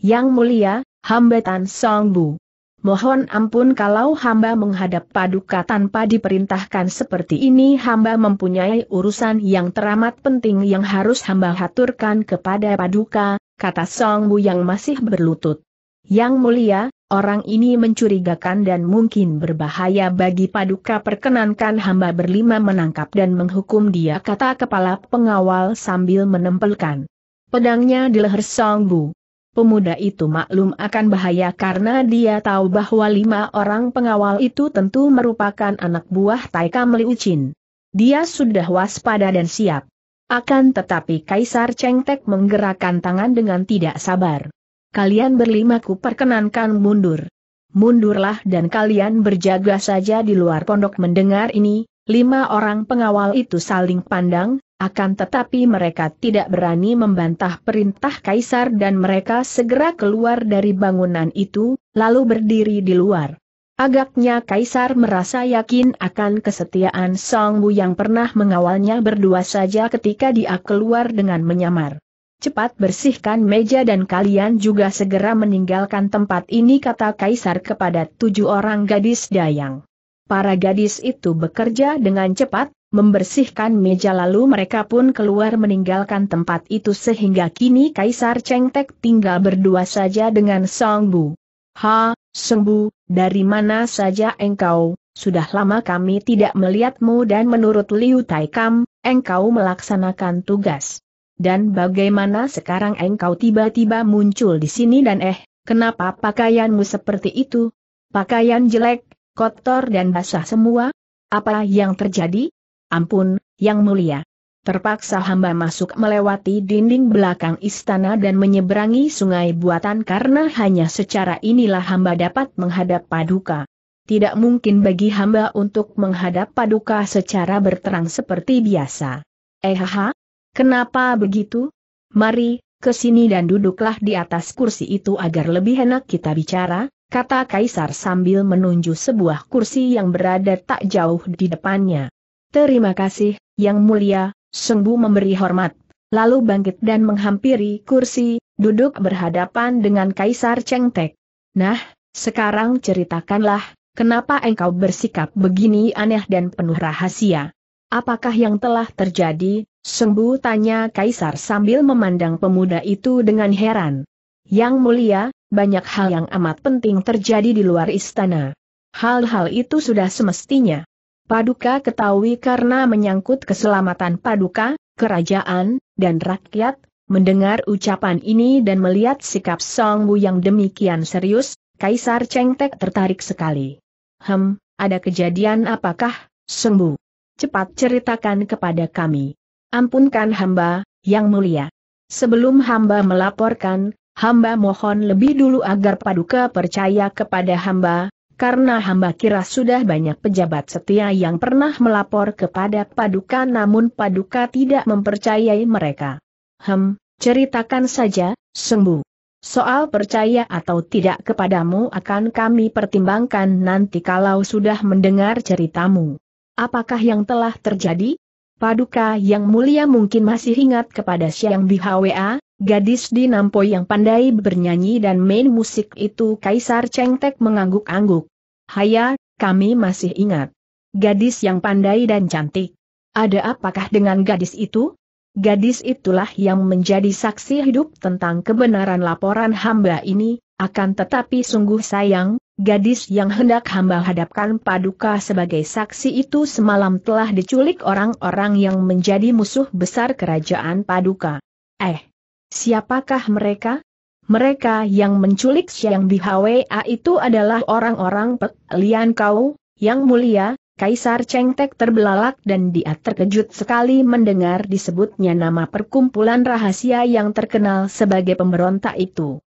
Yang mulia, hambatan Song Bu. Mohon ampun kalau hamba menghadap paduka tanpa diperintahkan seperti ini hamba mempunyai urusan yang teramat penting yang harus hamba haturkan kepada paduka, kata Song Bu yang masih berlutut. Yang mulia, orang ini mencurigakan dan mungkin berbahaya bagi paduka perkenankan hamba berlima menangkap dan menghukum dia kata kepala pengawal sambil menempelkan pedangnya di leher Song Bu. Pemuda itu maklum akan bahaya karena dia tahu bahwa lima orang pengawal itu tentu merupakan anak buah Taika Meliucin. Dia sudah waspada dan siap. Akan tetapi Kaisar Cheng Tek menggerakkan tangan dengan tidak sabar kalian berlima ku perkenankan mundur. Mundurlah dan kalian berjaga saja di luar pondok mendengar ini, lima orang pengawal itu saling pandang, akan tetapi mereka tidak berani membantah perintah kaisar dan mereka segera keluar dari bangunan itu, lalu berdiri di luar. Agaknya kaisar merasa yakin akan kesetiaan Song Bu yang pernah mengawalnya berdua saja ketika dia keluar dengan menyamar cepat bersihkan meja dan kalian juga segera meninggalkan tempat ini kata Kaisar kepada tujuh orang gadis dayang. Para gadis itu bekerja dengan cepat, membersihkan meja lalu mereka pun keluar meninggalkan tempat itu sehingga kini Kaisar Cengtek tinggal berdua saja dengan Song Bu. Ha, Song Bu, dari mana saja engkau? Sudah lama kami tidak melihatmu dan menurut Liu Taikam, engkau melaksanakan tugas dan bagaimana sekarang engkau tiba-tiba muncul di sini dan eh, kenapa pakaianmu seperti itu? Pakaian jelek, kotor dan basah semua? Apa yang terjadi? Ampun, yang mulia. Terpaksa hamba masuk melewati dinding belakang istana dan menyeberangi sungai buatan karena hanya secara inilah hamba dapat menghadap paduka. Tidak mungkin bagi hamba untuk menghadap paduka secara berterang seperti biasa. Eh ha, Kenapa begitu? Mari, ke sini dan duduklah di atas kursi itu agar lebih enak kita bicara, kata Kaisar sambil menunjuk sebuah kursi yang berada tak jauh di depannya. Terima kasih, Yang Mulia, Sungguh memberi hormat. Lalu bangkit dan menghampiri kursi, duduk berhadapan dengan Kaisar Cengtek. Nah, sekarang ceritakanlah, kenapa engkau bersikap begini aneh dan penuh rahasia? Apakah yang telah terjadi, Sembu tanya Kaisar sambil memandang pemuda itu dengan heran. Yang mulia, banyak hal yang amat penting terjadi di luar istana. Hal-hal itu sudah semestinya. Paduka ketahui karena menyangkut keselamatan Paduka, kerajaan, dan rakyat, mendengar ucapan ini dan melihat sikap Song Wu yang demikian serius, Kaisar Cheng tertarik sekali. Hem, ada kejadian apakah, Song Cepat ceritakan kepada kami. Ampunkan hamba, yang mulia. Sebelum hamba melaporkan, hamba mohon lebih dulu agar paduka percaya kepada hamba, karena hamba kira sudah banyak pejabat setia yang pernah melapor kepada paduka namun paduka tidak mempercayai mereka. Hem, ceritakan saja, sembuh. Soal percaya atau tidak kepadamu akan kami pertimbangkan nanti kalau sudah mendengar ceritamu. Apakah yang telah terjadi? Paduka yang mulia mungkin masih ingat kepada Siang Bihwa, gadis di Nampo yang pandai bernyanyi dan main musik itu Kaisar Cengtek mengangguk-angguk. Haya, kami masih ingat. Gadis yang pandai dan cantik. Ada apakah dengan gadis itu? Gadis itulah yang menjadi saksi hidup tentang kebenaran laporan hamba ini, akan tetapi sungguh sayang, Gadis yang hendak hamba hadapkan paduka sebagai saksi itu semalam telah diculik orang-orang yang menjadi musuh besar kerajaan paduka. Eh, siapakah mereka? Mereka yang menculik Siang Bihwa itu adalah orang-orang pelian kau, yang mulia, Kaisar Cengtek terbelalak dan dia terkejut sekali mendengar disebutnya nama perkumpulan rahasia yang terkenal sebagai pemberontak itu.